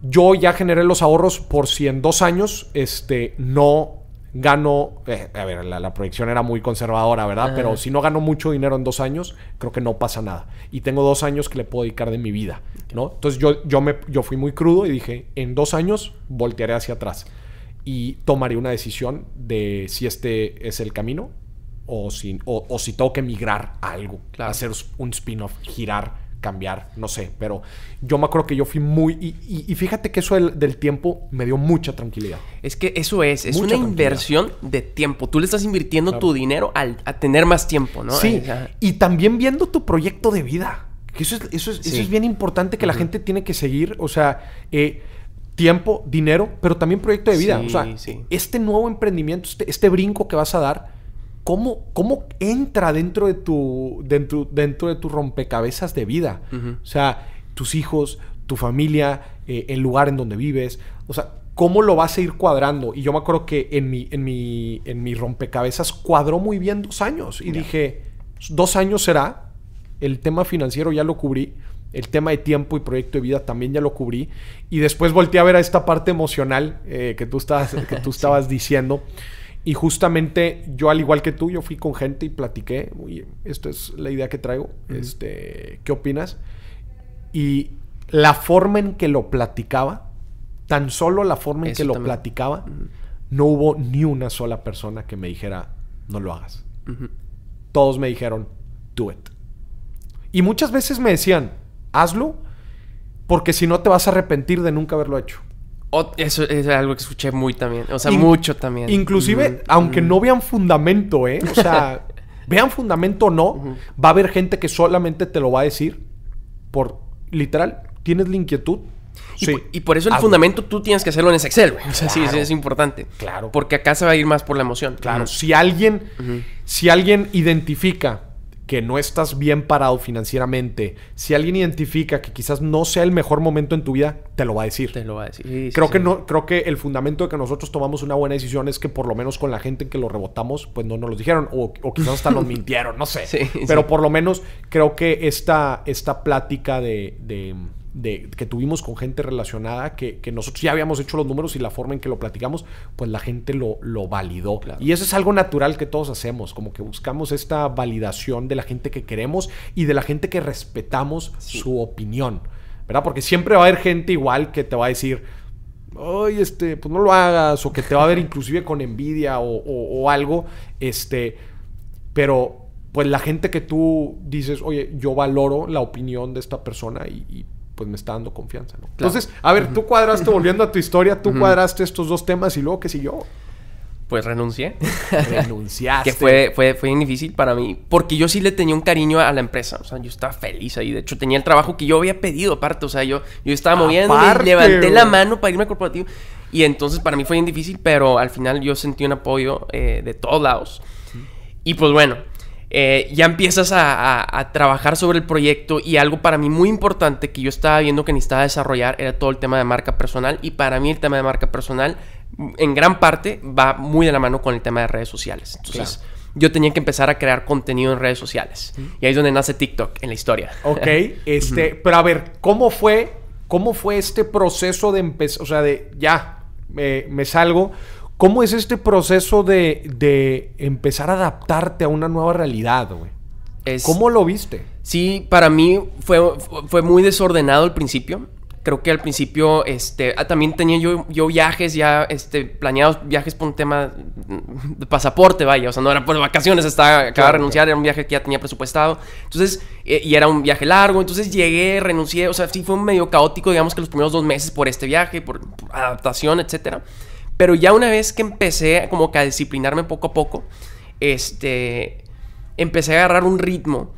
yo ya generé los ahorros por si en dos años este, no Gano... Eh, a ver, la, proyección era muy conservadora, ¿verdad? Pero si no gano mucho dinero en dos años, creo que no pasa nada. Y tengo dos años que le puedo dedicar de mi vida, ¿no? Entonces yo, yo, me, yo fui muy crudo y dije, en dos años voltearé hacia atrás y tomaré una decisión de si este es el camino o si, o, si tengo que migrar a algo, hacer un spin-off, girar cambiar, no sé, pero yo me acuerdo que yo fui muy... Y, fíjate que eso del, tiempo me dio mucha tranquilidad. Es que eso es, es una inversión de tiempo. Tú le estás invirtiendo tu dinero a tener más tiempo, ¿no? Sí, y también viendo tu proyecto de vida. Que eso es, eso es, bien importante que la gente tiene que seguir, o sea... Eh, tiempo, dinero, pero también proyecto de vida. o sea, este nuevo emprendimiento, este, este brinco que vas a dar, ¿Cómo, entra dentro de, tu, dentro, dentro de tu rompecabezas de vida? O sea, tus hijos, tu familia, eh, el lugar en donde vives. O sea, ¿cómo lo vas a ir cuadrando? Y yo me acuerdo que en mi, en mi, en mi rompecabezas cuadró muy bien dos años. Y dije, dos años será. El tema financiero ya lo cubrí. El tema de tiempo y proyecto de vida también ya lo cubrí. Y después volteé a ver a esta parte emocional eh, que tú estabas, que tú estabas sí. diciendo. Y justamente yo, al igual que tú, yo fui con gente y platiqué. Oye, esta es la idea que traigo. este, ¿Qué opinas? Y la forma en que lo platicaba, tan solo la forma en que lo platicaba, no hubo ni una sola persona que me dijera, no lo hagas. Todos me dijeron, do it. Y muchas veces me decían, hazlo, porque si no te vas a arrepentir de nunca haberlo hecho. Eso es algo que escuché muy también. O sea, mucho también. Inclusive, mm, aunque mm. no vean fundamento, ¿eh? O sea, vean fundamento o no, va a haber gente que solamente te lo va a decir por, literal, tienes la inquietud. Y, sí. y por eso el fundamento tú tienes que hacerlo en ese Excel, güey. O sea, sí, sí, es importante. Claro. Porque acá se va a ir más por la emoción. Claro. Si alguien, si alguien identifica que no estás bien parado financieramente, si alguien identifica que quizás no sea el mejor momento en tu vida, te lo va a decir. Te lo va a decir. creo que no, creo que el fundamento de que nosotros tomamos una buena decisión es que por lo menos con la gente en que lo rebotamos, pues no nos lo dijeron o, quizás hasta nos mintieron, no sé. Pero por lo menos creo que esta, esta plática de que tuvimos con gente relacionada, que, nosotros ya habíamos hecho los números y la forma en que lo platicamos, pues la gente lo, lo validó. Y eso es algo natural que todos hacemos, como que buscamos esta validación de la gente que queremos y de la gente que respetamos su opinión, ¿verdad? Porque siempre va a haber gente igual que te va a decir, Ay, este, pues no lo hagas, o que te va a ver inclusive con envidia o, algo, este, pero pues la gente que tú dices, oye, yo valoro la opinión de esta persona y pues me está dando confianza. Entonces, a ver, tú cuadraste, volviendo a tu historia, tú cuadraste estos dos temas y luego qué siguió. Pues renuncié. Renunciaste. que fue, fue, fue difícil para mí, porque yo sí le tenía un cariño a la empresa. O sea, yo estaba feliz ahí. De hecho, tenía el trabajo que yo había pedido, aparte. O sea, yo, yo estaba moviendo, levanté la mano para irme al corporativo. Y entonces para mí fue bien difícil, pero al final yo sentí un apoyo eh, de todos lados. Y pues bueno, eh, ya empiezas a, trabajar sobre el proyecto y algo para mí muy importante que yo estaba viendo que necesitaba desarrollar era todo el tema de marca personal y para mí el tema de marca personal en gran parte va muy de la mano con el tema de redes sociales. Entonces... yo tenía que empezar a crear contenido en redes sociales. Y ahí es donde nace TikTok en la historia. Ok, este, pero a ver, ¿cómo fue, cómo fue este proceso de empezar? O sea, de ya, me salgo. ¿Cómo es este proceso de, de empezar a adaptarte a una nueva realidad, güey? ¿Cómo lo viste? Sí, para mí fue, fue muy desordenado al principio. Creo que al principio, este, ah, también tenía yo, yo viajes ya, este, planeados viajes por un tema de pasaporte, vaya, o sea, no era por vacaciones, estaba, acababa claro, de renunciar, era un viaje que ya tenía presupuestado, entonces, eh, y era un viaje largo, entonces llegué, renuncié, o sea, sí fue medio caótico, digamos que los primeros dos meses por este viaje, por, por adaptación, etcétera. Pero ya una vez que empecé como que a disciplinarme poco a poco, este, empecé a agarrar un ritmo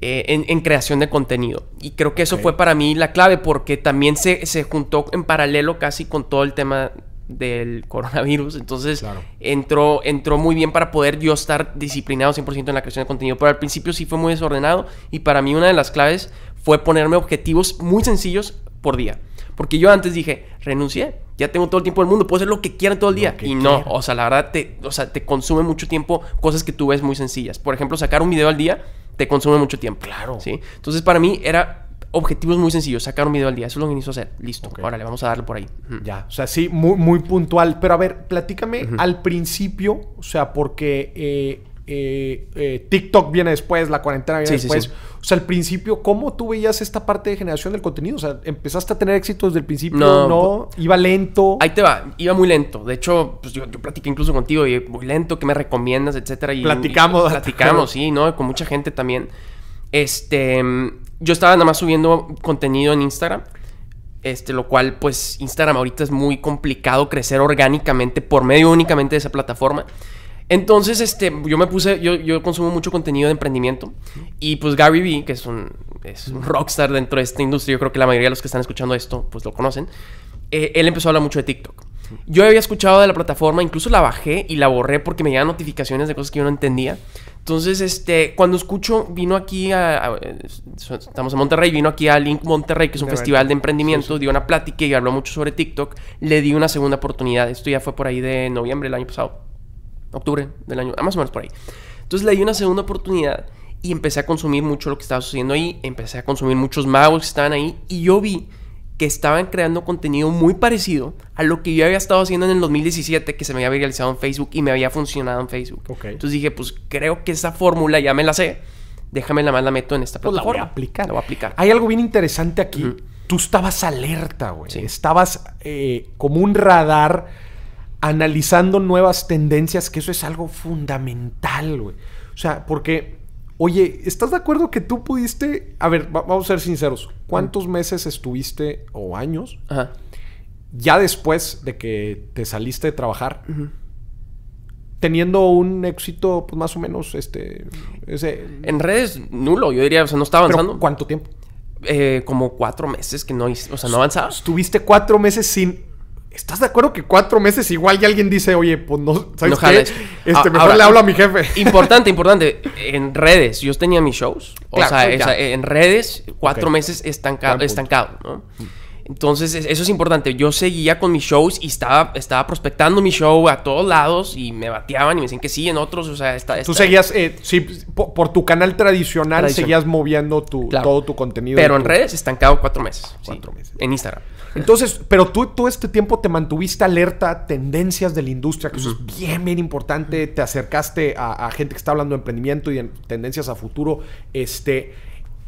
eh, en, creación de contenido. Y creo que eso fue para mí la clave porque también se, juntó en paralelo casi con todo el tema del coronavirus. Entonces entró, entró muy bien para poder yo estar disciplinado 100% en la creación de contenido. Pero al principio sí fue muy desordenado y para mí una de las claves fue ponerme objetivos muy sencillos por día. Porque yo antes dije, renuncié ya tengo todo el tiempo del mundo, puedo hacer lo que quieran todo el día. Y no, o sea, la verdad te, o sea, te consume mucho tiempo cosas que tú ves muy sencillas. Por ejemplo, sacar un video al día te consume mucho tiempo. Claro. ¿sí? Entonces, para mí era objetivos muy sencillos, sacar un video al día, eso es lo que a hacer, listo, ahora le vamos a darle por ahí. Ya, o sea, sí, muy, muy puntual, pero a ver, platícame al principio, o sea, porque eh, eh, eh, TikTok viene después, la cuarentena viene después. O sea, al principio, ¿cómo tú veías esta parte de generación del contenido? O sea, ¿empezaste a tener éxito desde el principio? No. ¿No? Pues, ¿Iba lento? Ahí te va, iba muy lento. De hecho, pues, yo, platicé platiqué incluso contigo y muy lento, ¿qué me recomiendas? Etcétera. Y, platicamos. platicamos, sí, ¿no? Con mucha gente también. Este, yo estaba nada más subiendo contenido en Instagram. Este, lo cual, pues, Instagram ahorita es muy complicado crecer orgánicamente por medio únicamente de esa plataforma. Entonces, este, yo me puse, yo, yo consumo mucho contenido de emprendimiento y pues Gary Vee, que es un, es un rockstar dentro de esta industria, yo creo que la mayoría de los que están escuchando esto pues lo conocen, eh, él empezó a hablar mucho de TikTok. Yo había escuchado de la plataforma, incluso la bajé y la borré porque me llegaban notificaciones de cosas que yo no entendía. Entonces, este, cuando escucho, vino aquí a, estamos en Monterrey, vino aquí a Link Monterrey, que es un festival de emprendimiento, dio una plática y habló mucho sobre TikTok, le di una segunda oportunidad. Esto ya fue por ahí de noviembre del año pasado octubre del año, ah, más o menos por ahí. Entonces le di una segunda oportunidad y empecé a consumir mucho lo que estaba sucediendo ahí, empecé a consumir muchos magos que estaban ahí y yo vi que estaban creando contenido muy parecido a lo que yo había estado haciendo en el 2017, que se me había viralizado en Facebook y me había funcionado en Facebook. Entonces dije, pues creo que esa fórmula ya me la sé. Déjame la más la meto en esta pues plataforma. la voy a aplicar. Hay algo bien interesante aquí. Tú estabas alerta, güey. Estabas eh, como un radar analizando nuevas tendencias, que eso es algo fundamental, güey. O sea, porque, oye, ¿estás de acuerdo que tú pudiste, a ver, vamos a ser sinceros, ¿cuántos mm. meses estuviste o años Ajá. ya después de que te saliste de trabajar? Teniendo un éxito, pues más o menos, este. En redes, nulo, yo diría, o sea, no está avanzando. ¿Cuánto tiempo? Eh, como cuatro meses que no, o sea, no avanzaba. Estuviste cuatro meses sin ¿Estás de acuerdo que cuatro meses igual y alguien dice, oye, pues no, ¿sabes este, ah, mejor le hablo a mi jefe. Importante, importante. En redes, yo tenía mis shows. o, sea, en redes, cuatro meses estancado, estancado, ¿no? Mm. Entonces, eso es importante. Yo seguía con mis shows y estaba, estaba prospectando mi show a todos lados y me bateaban y me decían que sí, en otros, o sea, está... Tú seguías, eh, sí, por, tu canal tradicional seguías moviendo todo tu contenido. Pero en redes estancado cuatro meses. Cuatro meses. En Instagram. Entonces, pero tú todo este tiempo te mantuviste alerta tendencias de la industria, que eso es bien, bien importante. Te acercaste a, gente que está hablando de emprendimiento y tendencias a futuro. Este,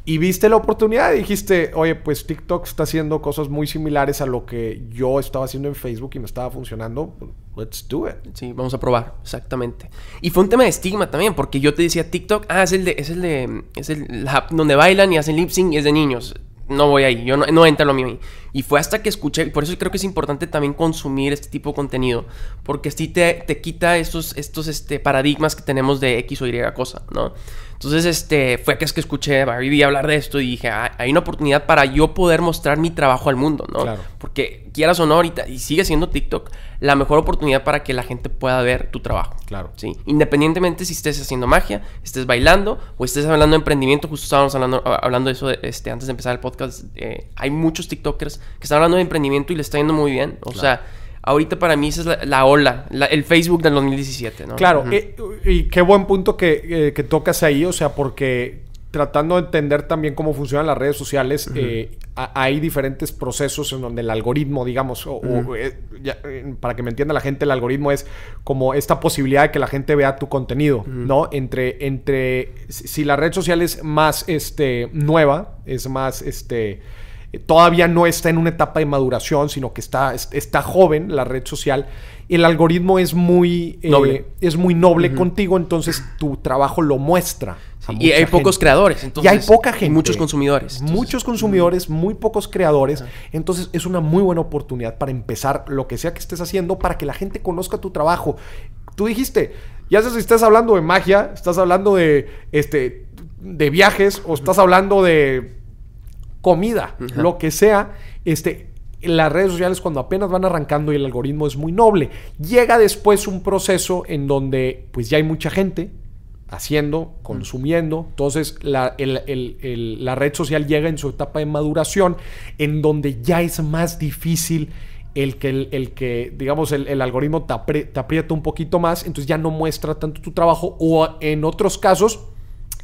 y viste la oportunidad y dijiste, oye, pues TikTok está haciendo cosas muy similares a lo que yo estaba haciendo en Facebook y me estaba funcionando. Let's do it. Sí, vamos a probar, exactamente. Y fue un tema de estigma también, porque yo te decía TikTok, ah, es el de, es el de, es el, donde bailan y hacen lip sync y es de niños no voy ahí, yo no, entra lo mío Y fue hasta que escuché, y por eso creo que es importante también consumir este tipo de contenido, porque así te, te quita estos, estos este, paradigmas que tenemos de X o Y cosa, ¿no? Entonces, este, fue que es que escuché a Barry hablar de esto y dije, ah, hay una oportunidad para yo poder mostrar mi trabajo al mundo, ¿no? Claro. Porque quieras o no ahorita, y sigue siendo TikTok, la mejor oportunidad para que la gente pueda ver tu trabajo. Claro. Sí, independientemente si estés haciendo magia, estés bailando o estés hablando de emprendimiento, justo estábamos hablando, ah, hablando de eso este, antes de empezar el podcast, eh, hay muchos TikTokers que están hablando de emprendimiento y le está yendo muy bien, o sea ahorita para mí esa es la, ola, el Facebook del 2017, ¿no? Claro, eh, y, qué buen punto eh, que, tocas ahí, o sea, porque tratando de entender también cómo funcionan las redes sociales, eh, hay diferentes procesos en donde el algoritmo, digamos, para que me entienda la gente, el algoritmo es como esta posibilidad de que la gente vea tu contenido, ¿no? Entre, entre, si la red social es más, este, nueva, es más, este eh, todavía no está en una etapa de maduración, sino que está, está joven la red social, el algoritmo es muy eh, noble, es muy noble contigo, entonces tu trabajo lo muestra. y hay pocos creadores. y hay poca gente. muchos consumidores. muchos consumidores, muy pocos creadores. Entonces es una muy buena oportunidad para empezar lo que sea que estés haciendo para que la gente conozca tu trabajo. Tú dijiste, ya sé si estás hablando de magia, estás hablando de, este, de viajes o estás hablando de comida, lo que sea, este, las redes sociales cuando apenas van arrancando y el algoritmo es muy noble. Llega después un proceso en donde pues ya hay mucha gente haciendo, consumiendo, entonces la, la red social llega en su etapa de maduración, en donde ya es más difícil el que, el, que digamos, el, algoritmo te, te, aprieta un poquito más, entonces ya no muestra tanto tu trabajo o en otros casos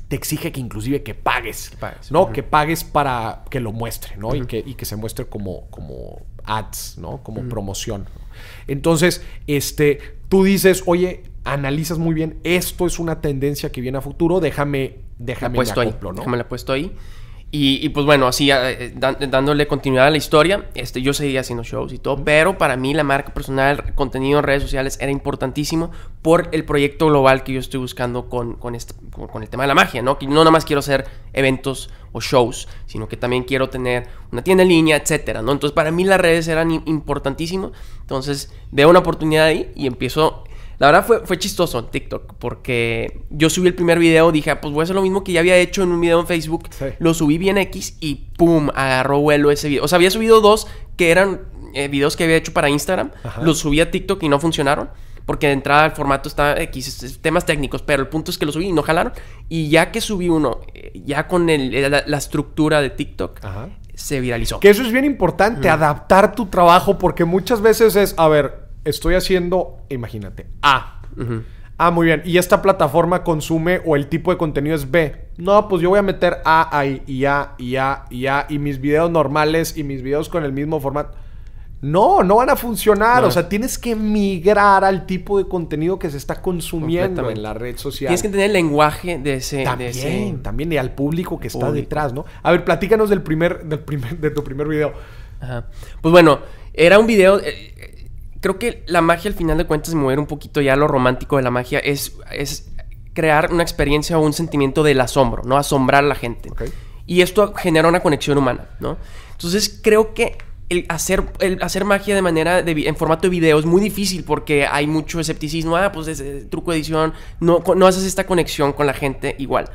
te exige que inclusive que pagues, ¿no? Que pagues para que lo muestre, ¿no? y, que, y que se muestre como, como ads, ¿no? Como promoción. Entonces, este, tú dices, oye, analizas muy bien, esto es una tendencia que viene a futuro, déjame, déjame la acoplo, ahí, ¿no? puesto ahí. Y, pues bueno, así eh, eh, dándole continuidad a la historia, este, yo seguía haciendo shows y todo, pero para mí la marca personal, contenido en redes sociales era importantísimo por el proyecto global que yo estoy buscando este, con, con, el tema de la magia, ¿no? Que no nada más quiero hacer eventos o shows, sino que también quiero tener una tienda en línea, etcétera, ¿no? Entonces para mí las redes eran importantísimas, entonces veo una oportunidad ahí y empiezo la verdad fue, fue chistoso en TikTok porque yo subí el primer video, dije, ah, pues voy a hacer lo mismo que ya había hecho en un video en Facebook. Lo subí bien X y ¡pum! Agarró vuelo ese video. O sea, había subido dos que eran eh, videos que había hecho para Instagram. Los subí a TikTok y no funcionaron porque de entrada el formato estaba X, temas técnicos, pero el punto es que lo subí y no jalaron. Y ya que subí uno, eh, ya con eh, la, estructura de TikTok, se viralizó. Que eso es bien importante, adaptar tu trabajo, porque muchas veces es, a ver, estoy haciendo, imagínate, A. Ah, muy bien. ¿Y esta plataforma consume o el tipo de contenido es B? No, pues yo voy a meter A ahí y A y A y A y mis videos normales y mis videos con el mismo formato. No, no van a funcionar. O sea, tienes que migrar al tipo de contenido que se está consumiendo en la red social. Tienes que entender el lenguaje de ese. También, también y al público que está detrás, ¿no? A ver, platícanos del primer, del primer, de tu primer video. Pues bueno, era un video. Eh, creo que la magia al final de cuentas, mover un poquito ya lo romántico de la magia, es, es crear una experiencia o un sentimiento del asombro, ¿no? Asombrar a la gente. Y esto genera una conexión humana, ¿no? Entonces creo que el hacer, el hacer magia de manera en formato de video es muy difícil porque hay mucho escepticismo. Ah, pues es, eh, truco de edición, no, no haces esta conexión con la gente igual.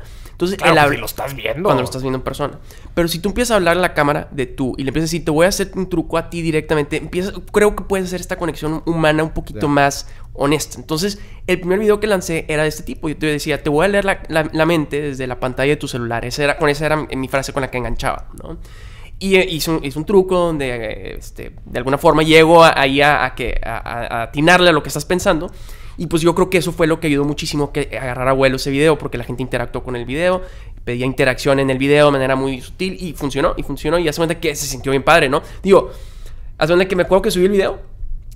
Entonces, claro, pues, lo estás viendo. Cuando lo estás viendo en persona. Pero si tú empiezas a hablar a la cámara de tú y le empiezas a decir, te voy a hacer un truco a ti directamente, empiezas creo que puedes hacer esta conexión humana un poquito más honesta. Entonces, el primer video que lancé era de este tipo. Yo te decía, te voy a leer la, la, mente desde la pantalla de tu celular. Esa era, con esa era mi frase con la que enganchaba, ¿no? Y eh, hice un, un, truco donde, eh, este, de alguna forma, llego ahí a, a, a, a, atinarle a lo que estás pensando. Y pues yo creo que eso fue lo que ayudó muchísimo que agarrara vuelo ese video, porque la gente interactuó con el video, pedía interacción en el video de manera muy sutil y funcionó, y funcionó, y hace cuenta que se sintió bien padre, ¿no? Digo, hace donde que me acuerdo que subí el video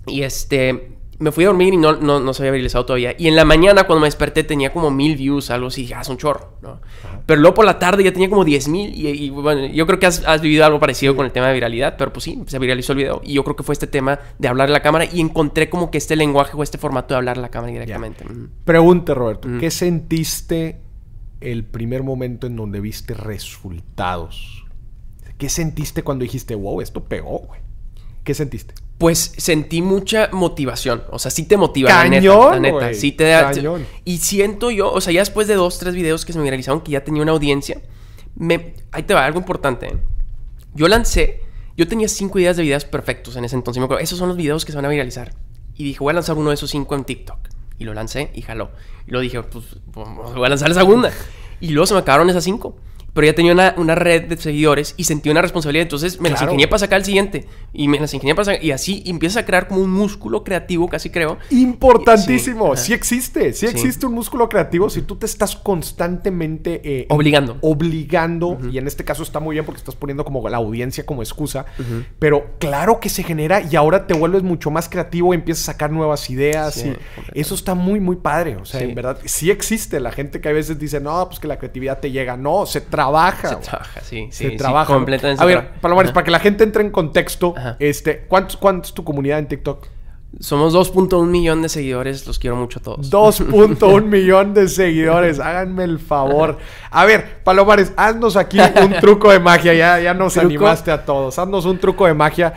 y este, me fui a dormir y no, no, se había viralizado todavía. Y en la mañana, cuando me desperté, tenía como mil views, algo así. Ya, ah, es un chorro, ¿no? Pero luego por la tarde ya tenía como diez mil. Y, bueno, yo creo que has, vivido algo parecido con el tema de viralidad. Pero pues sí, se viralizó el video. Y yo creo que fue este tema de hablar a la cámara. Y encontré como que este lenguaje o este formato de hablar a la cámara directamente. pregunte Roberto. ¿Qué sentiste el primer momento en donde viste resultados? ¿Qué sentiste cuando dijiste, wow, esto pegó, güey? ¿Qué sentiste? Pues sentí mucha motivación. O sea, sí te motiva, la neta. La neta. sí te da. Y siento yo, o sea, ya después de dos, tres videos que se me viralizaron, que ya tenía una audiencia, me. Ahí te va, algo importante. ¿eh? Yo lancé. Yo tenía cinco ideas de videos perfectos en ese entonces. Me acuerdo, esos son los videos que se van a viralizar. Y dije, voy a lanzar uno de esos cinco en TikTok. Y lo lancé y jaló. Y lo dije, pues, pues voy a lanzar la segunda. Y luego se me acabaron esas cinco pero ya tenía una, red de seguidores y sentí una responsabilidad. Entonces me las ingenié para sacar el siguiente. Y me las ingenié para Y así empiezas a crear como un músculo creativo, casi creo. Importantísimo. sí. existe. Sí, existe un músculo creativo. Si tú te estás constantemente. Eh, obligando. Obligando. Y en este caso está muy bien porque estás poniendo como la audiencia como excusa. Pero claro que se genera y ahora te vuelves mucho más creativo. y Empiezas a sacar nuevas ideas. y eso está muy, muy padre. O sea, en verdad, sí existe. La gente que a veces dice, no, pues que la creatividad te llega. No, se trata trabaja. Se trabaja, sí. Se trabaja. completamente a ver, Palomares, para que la gente entre en contexto, este, ¿cuántos, ¿cuánto es tu comunidad en TikTok? Somos 2.1 millones de seguidores, los quiero mucho a todos. 2.1 millones de seguidores, háganme el favor. A ver, Palomares, haznos aquí un truco de magia, ya, ya nos animaste a todos. Haznos un truco de magia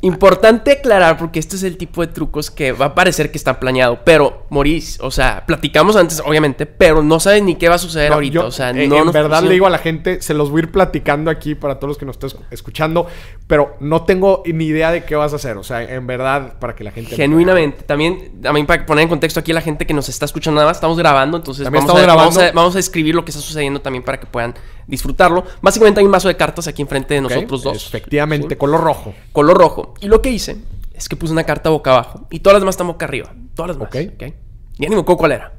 Importante aclarar, porque este es el tipo de trucos que va a parecer que están planeado, pero morís, o sea, platicamos antes, obviamente, pero no sabes ni qué va a suceder ahorita, o sea, eh, En verdad le digo a la gente, se los voy a ir platicando aquí para todos los que nos estén escuchando, pero no tengo ni idea de qué vas a hacer, o sea, en verdad, para que la gente... Genuinamente, también, también para poner en contexto aquí a la gente que nos está escuchando nada más, estamos grabando, entonces vamos, a, escribir lo que está sucediendo también para que puedan disfrutarlo. Básicamente hay un mazo de cartas aquí enfrente de nosotros dos. Efectivamente, color rojo. Color rojo. Y lo que hice es que puse una carta boca abajo y todas las demás están boca arriba. Todas las demás. Ok. okay. Ya ni me cuál era.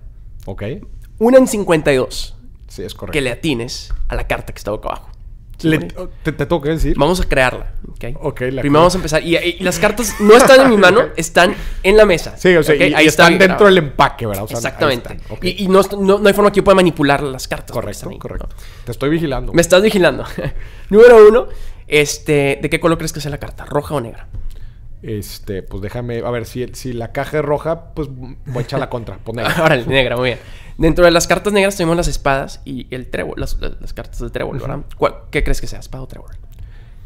Ok. Una en 52. Sí, es correcto. Que le atines a la carta que está boca abajo. te, te tengo que decir. Vamos a crearla. ok la Primero vamos a empezar. Y, las cartas no están en mi mano, están en la mesa. Sí, o sea, ahí están dentro del empaque, ¿verdad? Exactamente. Y, no, no, hay forma que yo pueda manipular las cartas. Correcto, correcto. Te estoy vigilando. Me estás vigilando. Número uno, este, ¿de qué color crees que sea la carta? ¿Roja o negra? Este, pues déjame, a ver, si, si la caja es roja, pues voy a echar la contra, pues negra. Ahora, negra, muy bien. Dentro de las cartas negras tenemos las espadas y el trébol, las, cartas de trébol, ¿verdad? ¿Qué crees que sea, espada o trébol?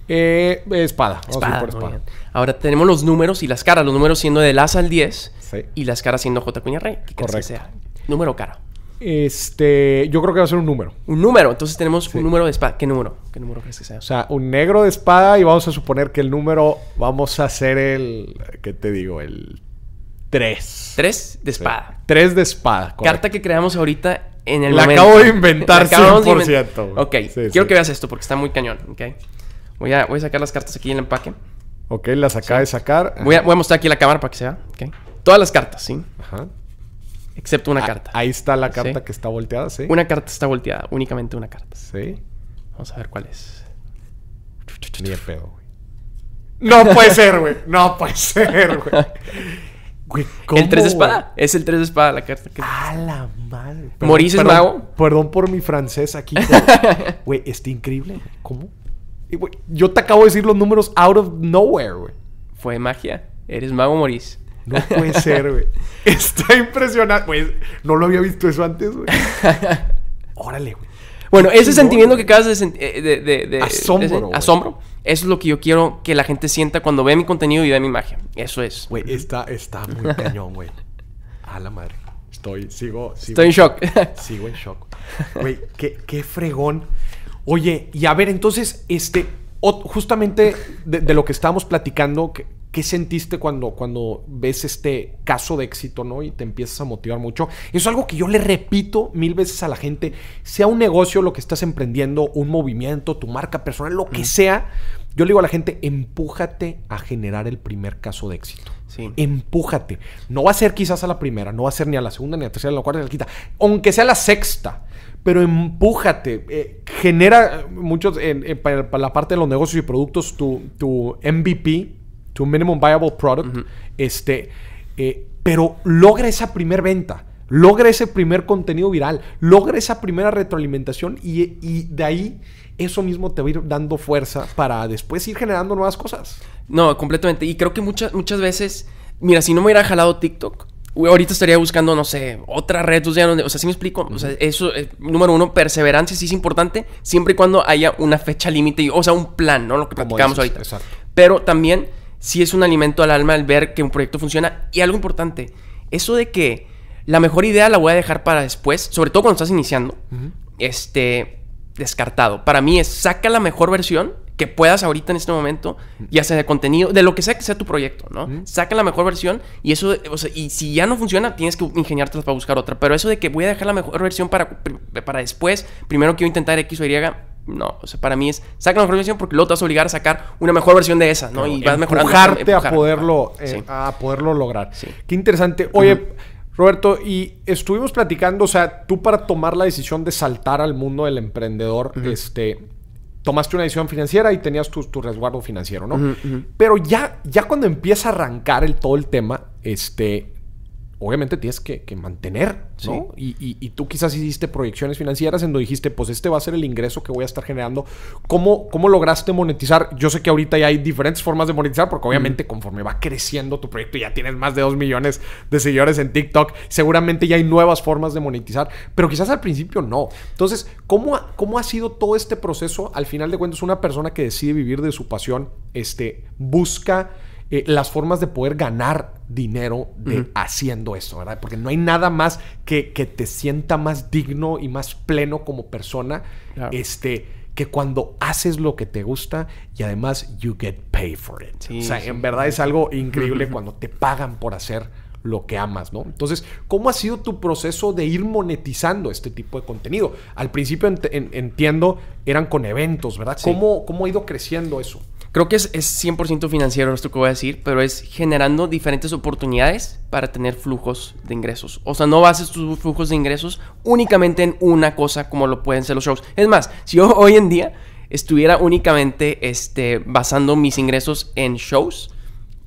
Eh, espada. Espada, por espada. Ahora tenemos los números y las caras, los números siendo del as al 10 y las caras siendo J Cuña Rey. ¿Qué crees que sea? Número cara. Este, yo creo que va a ser un número. Un número, entonces tenemos un número de espada. ¿Qué número? ¿Qué número crees que sea? O sea, un negro de espada y vamos a suponer que el número, vamos a hacer el, ¿qué te digo? El 3. 3 de espada. 3 de espada. Carta que creamos ahorita en el... La acabo de inventar 100%. De ok, quiero que veas esto porque está muy cañón, ok. Voy a, voy a sacar las cartas aquí en el empaque. Ok, las acaba de sacar. Voy a, mostrar aquí la cámara para que se vea, Todas las cartas, ¿sí? Ajá. Excepto una ah, carta. Ahí está la carta que está volteada, sí. Una carta está volteada, únicamente una carta. Sí. Vamos a ver cuál es. Ni el pedo, güey. No puede ser, güey. No puede ser, güey. el 3 de espada. Es el 3 de espada la carta que. ¡A la madre! Morís mago. Perdón por mi francés aquí. güey, está increíble. ¿Cómo? yo te acabo de decir los números out of nowhere, güey. Fue magia. Eres mago, Morís. No puede ser, güey. Está impresionante. Pues, no lo había visto eso antes, güey. Órale, güey. Bueno, ese sentimiento que acabas de, sentir... Eh, asombro, asombro, eso es lo que yo quiero que la gente sienta cuando vea mi contenido y vea mi imagen. Eso es. Güey, está, está muy cañón, güey. A la madre. Estoy, sigo, sigo. Estoy en shock. Sigo en shock. Güey, qué, fregón. Oye, y a ver, entonces, este, justamente de, de lo que estábamos platicando, que, ¿Qué sentiste cuando, cuando ves este caso de éxito, ¿no? Y te empiezas a motivar mucho. Eso es algo que yo le repito mil veces a la gente. Sea un negocio lo que estás emprendiendo, un movimiento, tu marca personal, lo que sea. Yo le digo a la gente, empújate a generar el primer caso de éxito. Empújate. No va a ser quizás a la primera, no va a ser ni a la segunda, ni a la tercera, ni a la cuarta, ni a la quinta. Aunque sea la sexta. Pero empújate. Eh, genera muchos, para, la parte de los negocios y productos, tu, tu MVP, to minimum viable product, este, eh, pero logra esa primera venta, logra ese primer contenido viral, logra esa primera retroalimentación y, de ahí eso mismo te va a ir dando fuerza para después ir generando nuevas cosas. No, completamente. Y creo que muchas, muchas veces, mira, si no me hubiera jalado TikTok, ahorita estaría buscando, no sé, otra red o sea, ¿sí me explico? O sea, eso, eh, número uno, perseverancia sí es importante, siempre y cuando haya una fecha límite, o sea, un plan, ¿no? Lo que platicamos ahorita. Exacto. Pero también si es un alimento al alma el ver que un proyecto funciona. Y algo importante, eso de que la mejor idea la voy a dejar para después, sobre todo cuando estás iniciando, este, descartado. Para mí es saca la mejor versión que puedas ahorita en este momento, ya sea de contenido, de lo que sea que sea tu proyecto, ¿no? Saca la mejor versión y eso, y si ya no funciona, tienes que ingeniarte para buscar otra. Pero eso de que voy a dejar la mejor versión para, para después, primero quiero intentar X o Y, no, o sea, para mí es saca la mejor versión porque luego te vas a obligar a sacar una mejor versión de esa, ¿no? y vas mejorando. Empujarte a poderlo, eh, a poderlo lograr. Qué interesante. Oye, Roberto, y estuvimos platicando, o sea, tú para tomar la decisión de saltar al mundo del emprendedor, este, tomaste una decisión financiera y tenías tu, resguardo financiero, ¿no? Pero ya, ya cuando empieza a arrancar el, todo el tema, este, obviamente tienes que, mantener, Sí. Y, tú quizás hiciste proyecciones financieras en donde dijiste, pues este va a ser el ingreso que voy a estar generando. ¿Cómo, cómo lograste monetizar? Yo sé que ahorita ya hay diferentes formas de monetizar, porque obviamente conforme va creciendo tu proyecto, ya tienes más de 2 millones de seguidores en TikTok, seguramente ya hay nuevas formas de monetizar, pero quizás al principio no. Entonces, ¿cómo, cómo ha sido todo este proceso? Al final de cuentas, una persona que decide vivir de su pasión, este, busca... Eh, las formas de poder ganar dinero de haciendo eso, ¿verdad? Porque no hay nada más que, que, te sienta más digno y más pleno como persona, este, que cuando haces lo que te gusta y además you get paid for it. o sea, en verdad es algo increíble cuando te pagan por hacer lo que amas, ¿no? Entonces, ¿cómo ha sido tu proceso de ir monetizando este tipo de contenido? Al principio entiendo, eran con eventos, ¿verdad? ¿Cómo ha ido creciendo eso? Creo que es, es 100% financiero esto que voy a decir, pero es generando diferentes oportunidades para tener flujos de ingresos. O sea, no bases tus flujos de ingresos únicamente en una cosa como lo pueden ser los shows. Es más, si yo hoy en día estuviera únicamente este, basando mis ingresos en shows,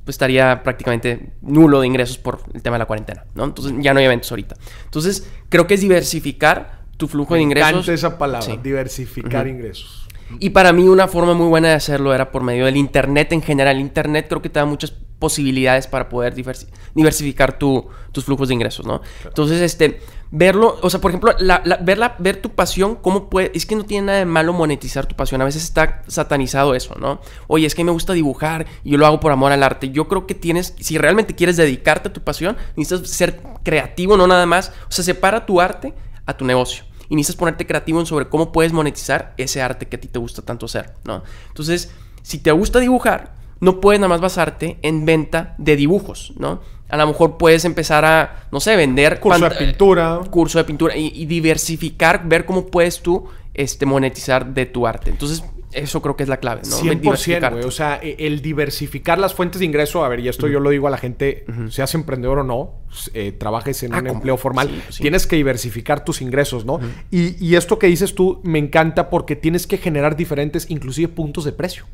pues estaría prácticamente nulo de ingresos por el tema de la cuarentena, ¿no? Entonces ya no hay eventos ahorita. Entonces creo que es diversificar tu flujo de ingresos. Encanta esa palabra, diversificar ingresos. Y para mí una forma muy buena de hacerlo era por medio del Internet en general. Internet creo que te da muchas posibilidades para poder diversificar tus flujos de ingresos, ¿no? Entonces, este, verlo, o sea, por ejemplo, la, ver, la, ver tu pasión, cómo puede, es que no tiene nada de malo monetizar tu pasión, a veces está satanizado eso, ¿no? Oye, es que me gusta dibujar y yo lo hago por amor al arte. Yo creo que tienes, si realmente quieres dedicarte a tu pasión, necesitas ser creativo, no nada más, o sea, separa tu arte a tu negocio y necesitas ponerte creativo en sobre cómo puedes monetizar ese arte que a ti te gusta tanto hacer, ¿no? Entonces, si te gusta dibujar, no puedes nada más basarte en venta de dibujos, ¿no? A lo mejor puedes empezar a, no sé, vender... Curso de eh, pintura. Curso de pintura y, diversificar, ver cómo puedes tú este, monetizar de tu arte. Entonces, eso creo que es la clave, ¿no? 100%, güey. O sea, e, el diversificar las fuentes de ingreso, a ver, y esto yo lo digo a la gente, seas emprendedor o no, eh, trabajes en ah, un empleo formal, tienes que diversificar tus ingresos, ¿no? y, y, esto que dices tú me encanta porque tienes que generar diferentes, inclusive puntos de precio.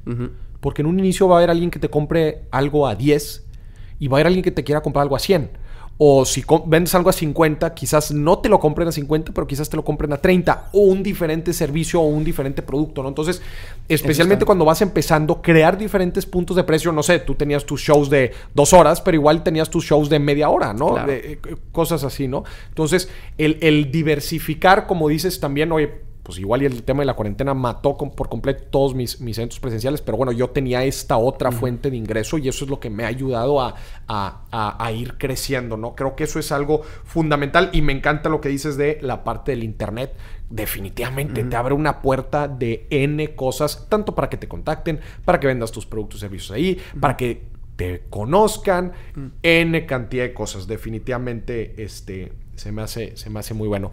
Porque en un inicio va a haber alguien que te compre algo a 10 y va a haber alguien que te quiera comprar algo a 100. O si vendes algo a 50, quizás no te lo compren a 50, pero quizás te lo compren a 30 o un diferente servicio o un diferente producto, ¿no? Entonces, especialmente cuando vas empezando, crear diferentes puntos de precio, no sé, tú tenías tus shows de dos horas, pero igual tenías tus shows de media hora, ¿no? Eh, cosas así, ¿no? Entonces, el, el diversificar, como dices también, oye, pues igual y el tema de la cuarentena mató por completo todos mis, mis, centros presenciales, pero bueno, yo tenía esta otra fuente de ingreso y eso es lo que me ha ayudado a, ir creciendo, ¿no? Creo que eso es algo fundamental y me encanta lo que dices de la parte del Internet. Definitivamente te abre una puerta de N cosas, tanto para que te contacten, para que vendas tus productos y servicios ahí, para que te conozcan, N cantidad de cosas. Definitivamente, este, se me hace, se me hace muy bueno.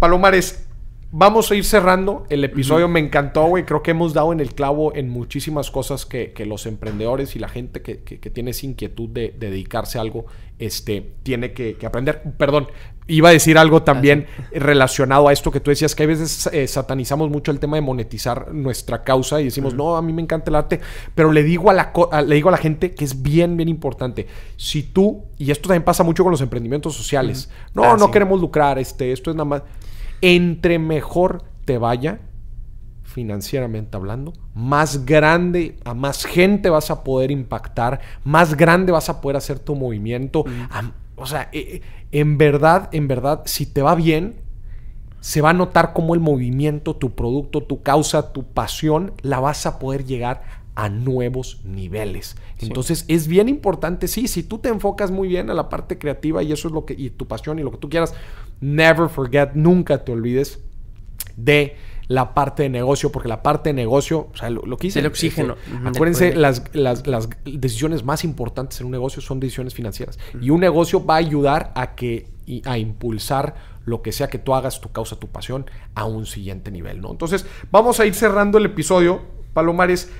Palomares, vamos a ir cerrando el episodio. Me encantó, güey. Creo que hemos dado en el clavo en muchísimas cosas que, los emprendedores y la gente que, tiene esa inquietud de, dedicarse a algo, este, tiene que, aprender. Perdón, iba a decir algo también relacionado a esto que tú decías, que a veces eh, satanizamos mucho el tema de monetizar nuestra causa y decimos, no, a mí me encanta el arte, pero le digo a, la le digo a la gente que es bien, bien importante. Si tú, y esto también pasa mucho con los emprendimientos sociales, no, ah, no queremos lucrar, este, esto es nada más entre mejor te vaya, financieramente hablando, más grande, a más gente vas a poder impactar, más grande vas a poder hacer tu movimiento. Mm. o sea, eh, eh, en verdad, en verdad, si te va bien, se va a notar cómo el movimiento, tu producto, tu causa, tu pasión, la vas a poder llegar a nuevos niveles. Entonces es bien importante, sí, si tú te enfocas muy bien a la parte creativa y eso es lo que, y tu pasión y lo que tú quieras, never forget, nunca te olvides de la parte de negocio, porque la parte de negocio, o sea, lo, que hice. El oxígeno. acuérdense, las, decisiones más importantes en un negocio son decisiones financieras. Y un negocio va a ayudar a que a impulsar lo que sea que tú hagas, tu causa, tu pasión, a un siguiente nivel, ¿no? Entonces, vamos a ir cerrando el episodio, Palomares.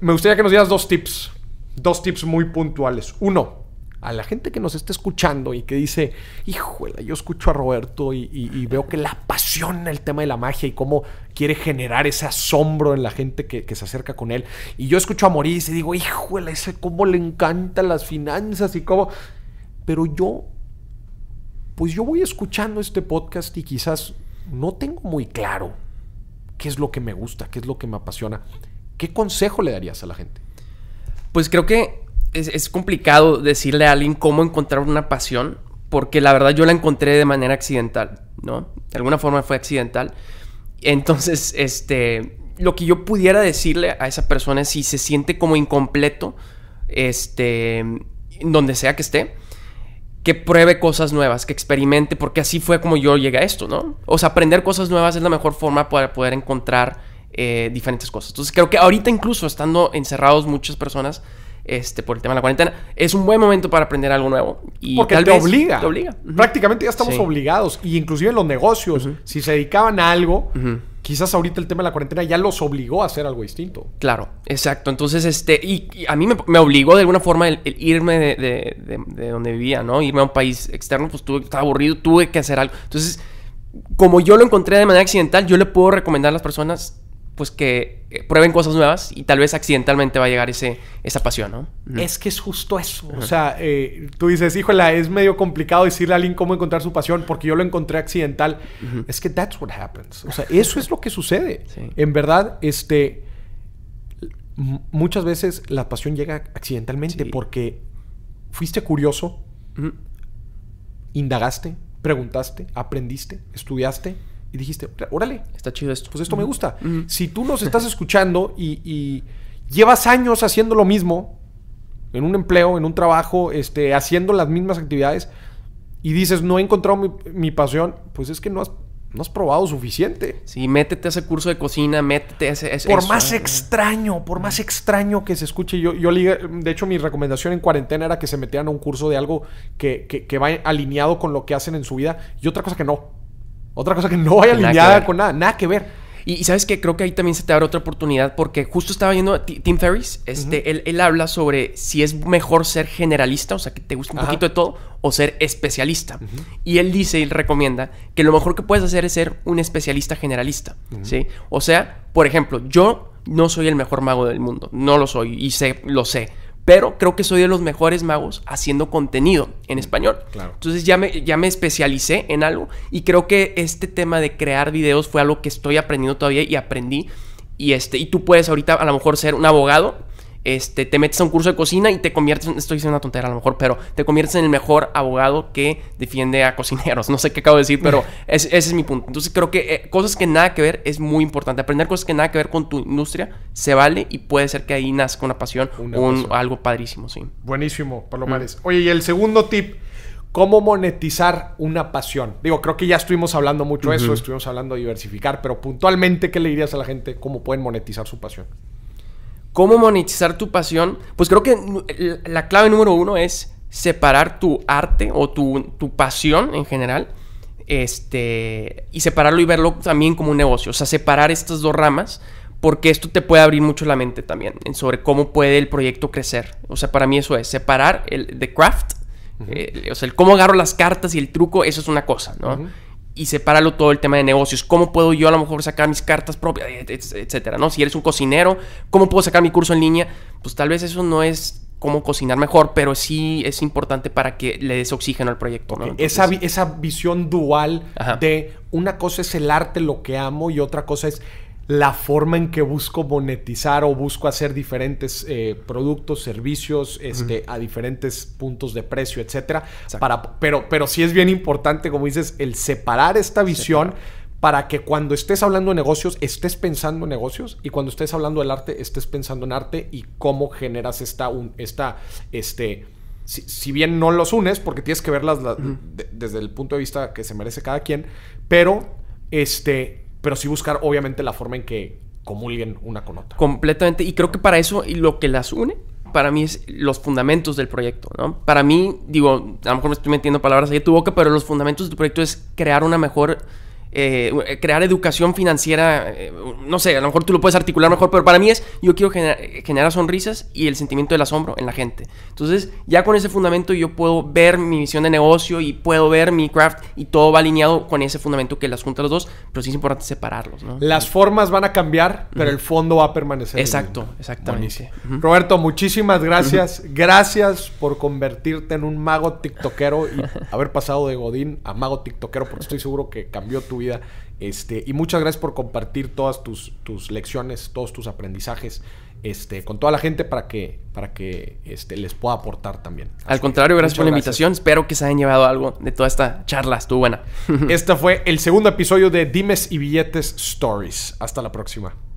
Me gustaría que nos dieras dos tips, dos tips muy puntuales. Uno, a la gente que nos está escuchando y que dice, híjole, yo escucho a Roberto y, veo que le apasiona el tema de la magia y cómo quiere generar ese asombro en la gente que, se acerca con él. Y yo escucho a Moris y digo, híjole, ese cómo le encantan las finanzas y cómo... Pero yo, pues yo voy escuchando este podcast y quizás no tengo muy claro qué es lo que me gusta, qué es lo que me apasiona. ¿Qué consejo le darías a la gente? Pues creo que es, complicado decirle a alguien cómo encontrar una pasión, porque la verdad yo la encontré de manera accidental, ¿no? De alguna forma fue accidental. Entonces, este, lo que yo pudiera decirle a esa persona si se siente como incompleto, este, donde sea que esté, que pruebe cosas nuevas, que experimente, porque así fue como yo llegué a esto, ¿no? O sea, aprender cosas nuevas es la mejor forma para poder encontrar eh, diferentes cosas. Entonces, creo que ahorita incluso estando encerrados muchas personas, este, por el tema de la cuarentena, es un buen momento para aprender algo nuevo. Y Porque te, obliga. obliga. Prácticamente ya estamos obligados. Y inclusive en los negocios, si se dedicaban a algo, quizás ahorita el tema de la cuarentena ya los obligó a hacer algo distinto. Claro, exacto. Entonces, este, y, a mí me, obligó de alguna forma el, irme de, donde vivía, ¿no? Irme a un país externo, pues tuve, estaba aburrido, tuve que hacer algo. Entonces, como yo lo encontré de manera accidental, yo le puedo recomendar a las personas pues que eh, prueben cosas nuevas y tal vez accidentalmente va a llegar ese, esa pasión, ¿no? Es que es justo eso. O sea, eh, tú dices, híjole, es medio complicado decirle a alguien cómo encontrar su pasión porque yo lo encontré accidental. Es que that's what happens. O sea, eso es lo que sucede. En verdad, este, muchas veces la pasión llega accidentalmente porque fuiste curioso, indagaste, preguntaste, aprendiste, estudiaste y dijiste, órale, está chido esto. Pues esto me gusta. Si tú nos estás escuchando y, llevas años haciendo lo mismo, en un empleo, en un trabajo, este, haciendo las mismas actividades, y dices, no he encontrado mi, pasión, pues es que no has, no has probado suficiente. Sí, métete a ese curso de cocina, métete a ese... por más extraño, por más extraño que se escuche. Yo, yo de hecho, mi recomendación en cuarentena era que se metieran a un curso de algo que, que, que va alineado con lo que hacen en su vida. Y otra cosa que no. Otra cosa que no vaya alineada con nada, nada que ver. Y, sabes que creo que ahí también se te abre otra oportunidad porque justo estaba viendo Tim Ferriss, este, él, habla sobre si es mejor ser generalista, o sea, que te gusta un poquito de todo, o ser especialista. Y él dice y recomienda que lo mejor que puedes hacer es ser un especialista generalista, ¿sí? O sea, por ejemplo, yo no soy el mejor mago del mundo, no lo soy y sé, lo sé pero creo que soy de los mejores magos haciendo contenido en mm, español. Claro. Entonces ya me, ya me especialicé en algo y creo que este tema de crear videos fue algo que estoy aprendiendo todavía y aprendí. Y, este, y tú puedes ahorita a lo mejor ser un abogado este, te metes a un curso de cocina y te conviertes, estoy diciendo una tontería a lo mejor, pero te conviertes en el mejor abogado que defiende a cocineros. No sé qué acabo de decir, pero ese es mi punto. Entonces creo que eh, cosas que nada que ver es muy importante. Aprender cosas que nada que ver con tu industria se vale y puede ser que ahí nazca una pasión una algo padrísimo, sí. Buenísimo, Palomares. Mm. Oye, y el segundo tip, ¿Cómo monetizar una pasión? Digo, creo que ya estuvimos hablando mucho de eso, estuvimos hablando de diversificar, pero puntualmente, ¿qué le dirías a la gente? ¿Cómo pueden monetizar su pasión? ¿Cómo monetizar tu pasión? Pues creo que la clave número uno es separar tu arte o tu, pasión en general este, y separarlo y verlo también como un negocio. O sea, separar estas dos ramas porque esto te puede abrir mucho la mente también sobre cómo puede el proyecto crecer. O sea, para mí eso es separar el the craft, eh, o sea, el cómo agarro las cartas y el truco, eso es una cosa, ¿no? y sepáralo todo el tema de negocios. ¿Cómo puedo yo a lo mejor sacar mis cartas propias, etcétera? ¿no? Si eres un cocinero, ¿cómo puedo sacar mi curso en línea? Pues tal vez eso no es cómo cocinar mejor, pero sí es importante para que le des oxígeno al proyecto. Esa, esa, visión dual de una cosa es el arte, lo que amo, y otra cosa es la forma en que busco monetizar o busco hacer diferentes eh, productos, servicios, este, a diferentes puntos de precio, etcétera. Para, pero, pero sí es bien importante, como dices, el separar esta visión. para que cuando estés hablando de negocios estés pensando en negocios y cuando estés hablando del arte estés pensando en arte y cómo generas esta, esta este, si, bien no los unes, porque tienes que verlas desde el punto de vista que se merece cada quien, pero este, pero sí buscar obviamente la forma en que comulguen una con otra. Completamente, y creo que para eso y lo que las une para mí es los fundamentos del proyecto, ¿no? Para mí, digo, a lo mejor me estoy metiendo palabras ahí en tu boca, pero los fundamentos de tu proyecto es crear una mejor eh, eh, crear educación financiera, eh, no sé, a lo mejor tú lo puedes articular mejor, pero para mí es, yo quiero generar, sonrisas y el sentimiento del asombro en la gente. Entonces, ya con ese fundamento yo puedo ver mi visión de negocio y puedo ver mi craft y todo va alineado con ese fundamento que las junta los dos, pero sí es importante separarlos. Las formas van a cambiar, pero el fondo va a permanecer. Exacto, exactamente. Roberto, muchísimas gracias. Gracias por convertirte en un mago tiktokero y haber pasado de Godín a mago tiktokero, porque estoy seguro que cambió tu vida este, y muchas gracias por compartir todas tus, tus lecciones, todos tus aprendizajes. Este, con toda la gente para que, para que este, les pueda aportar también. Al contrario, gracias por la invitación. Espero que se hayan llevado algo de toda esta charla. Estuvo buena. este fue el segundo episodio de Dimes y Billetes Stories. Hasta la próxima.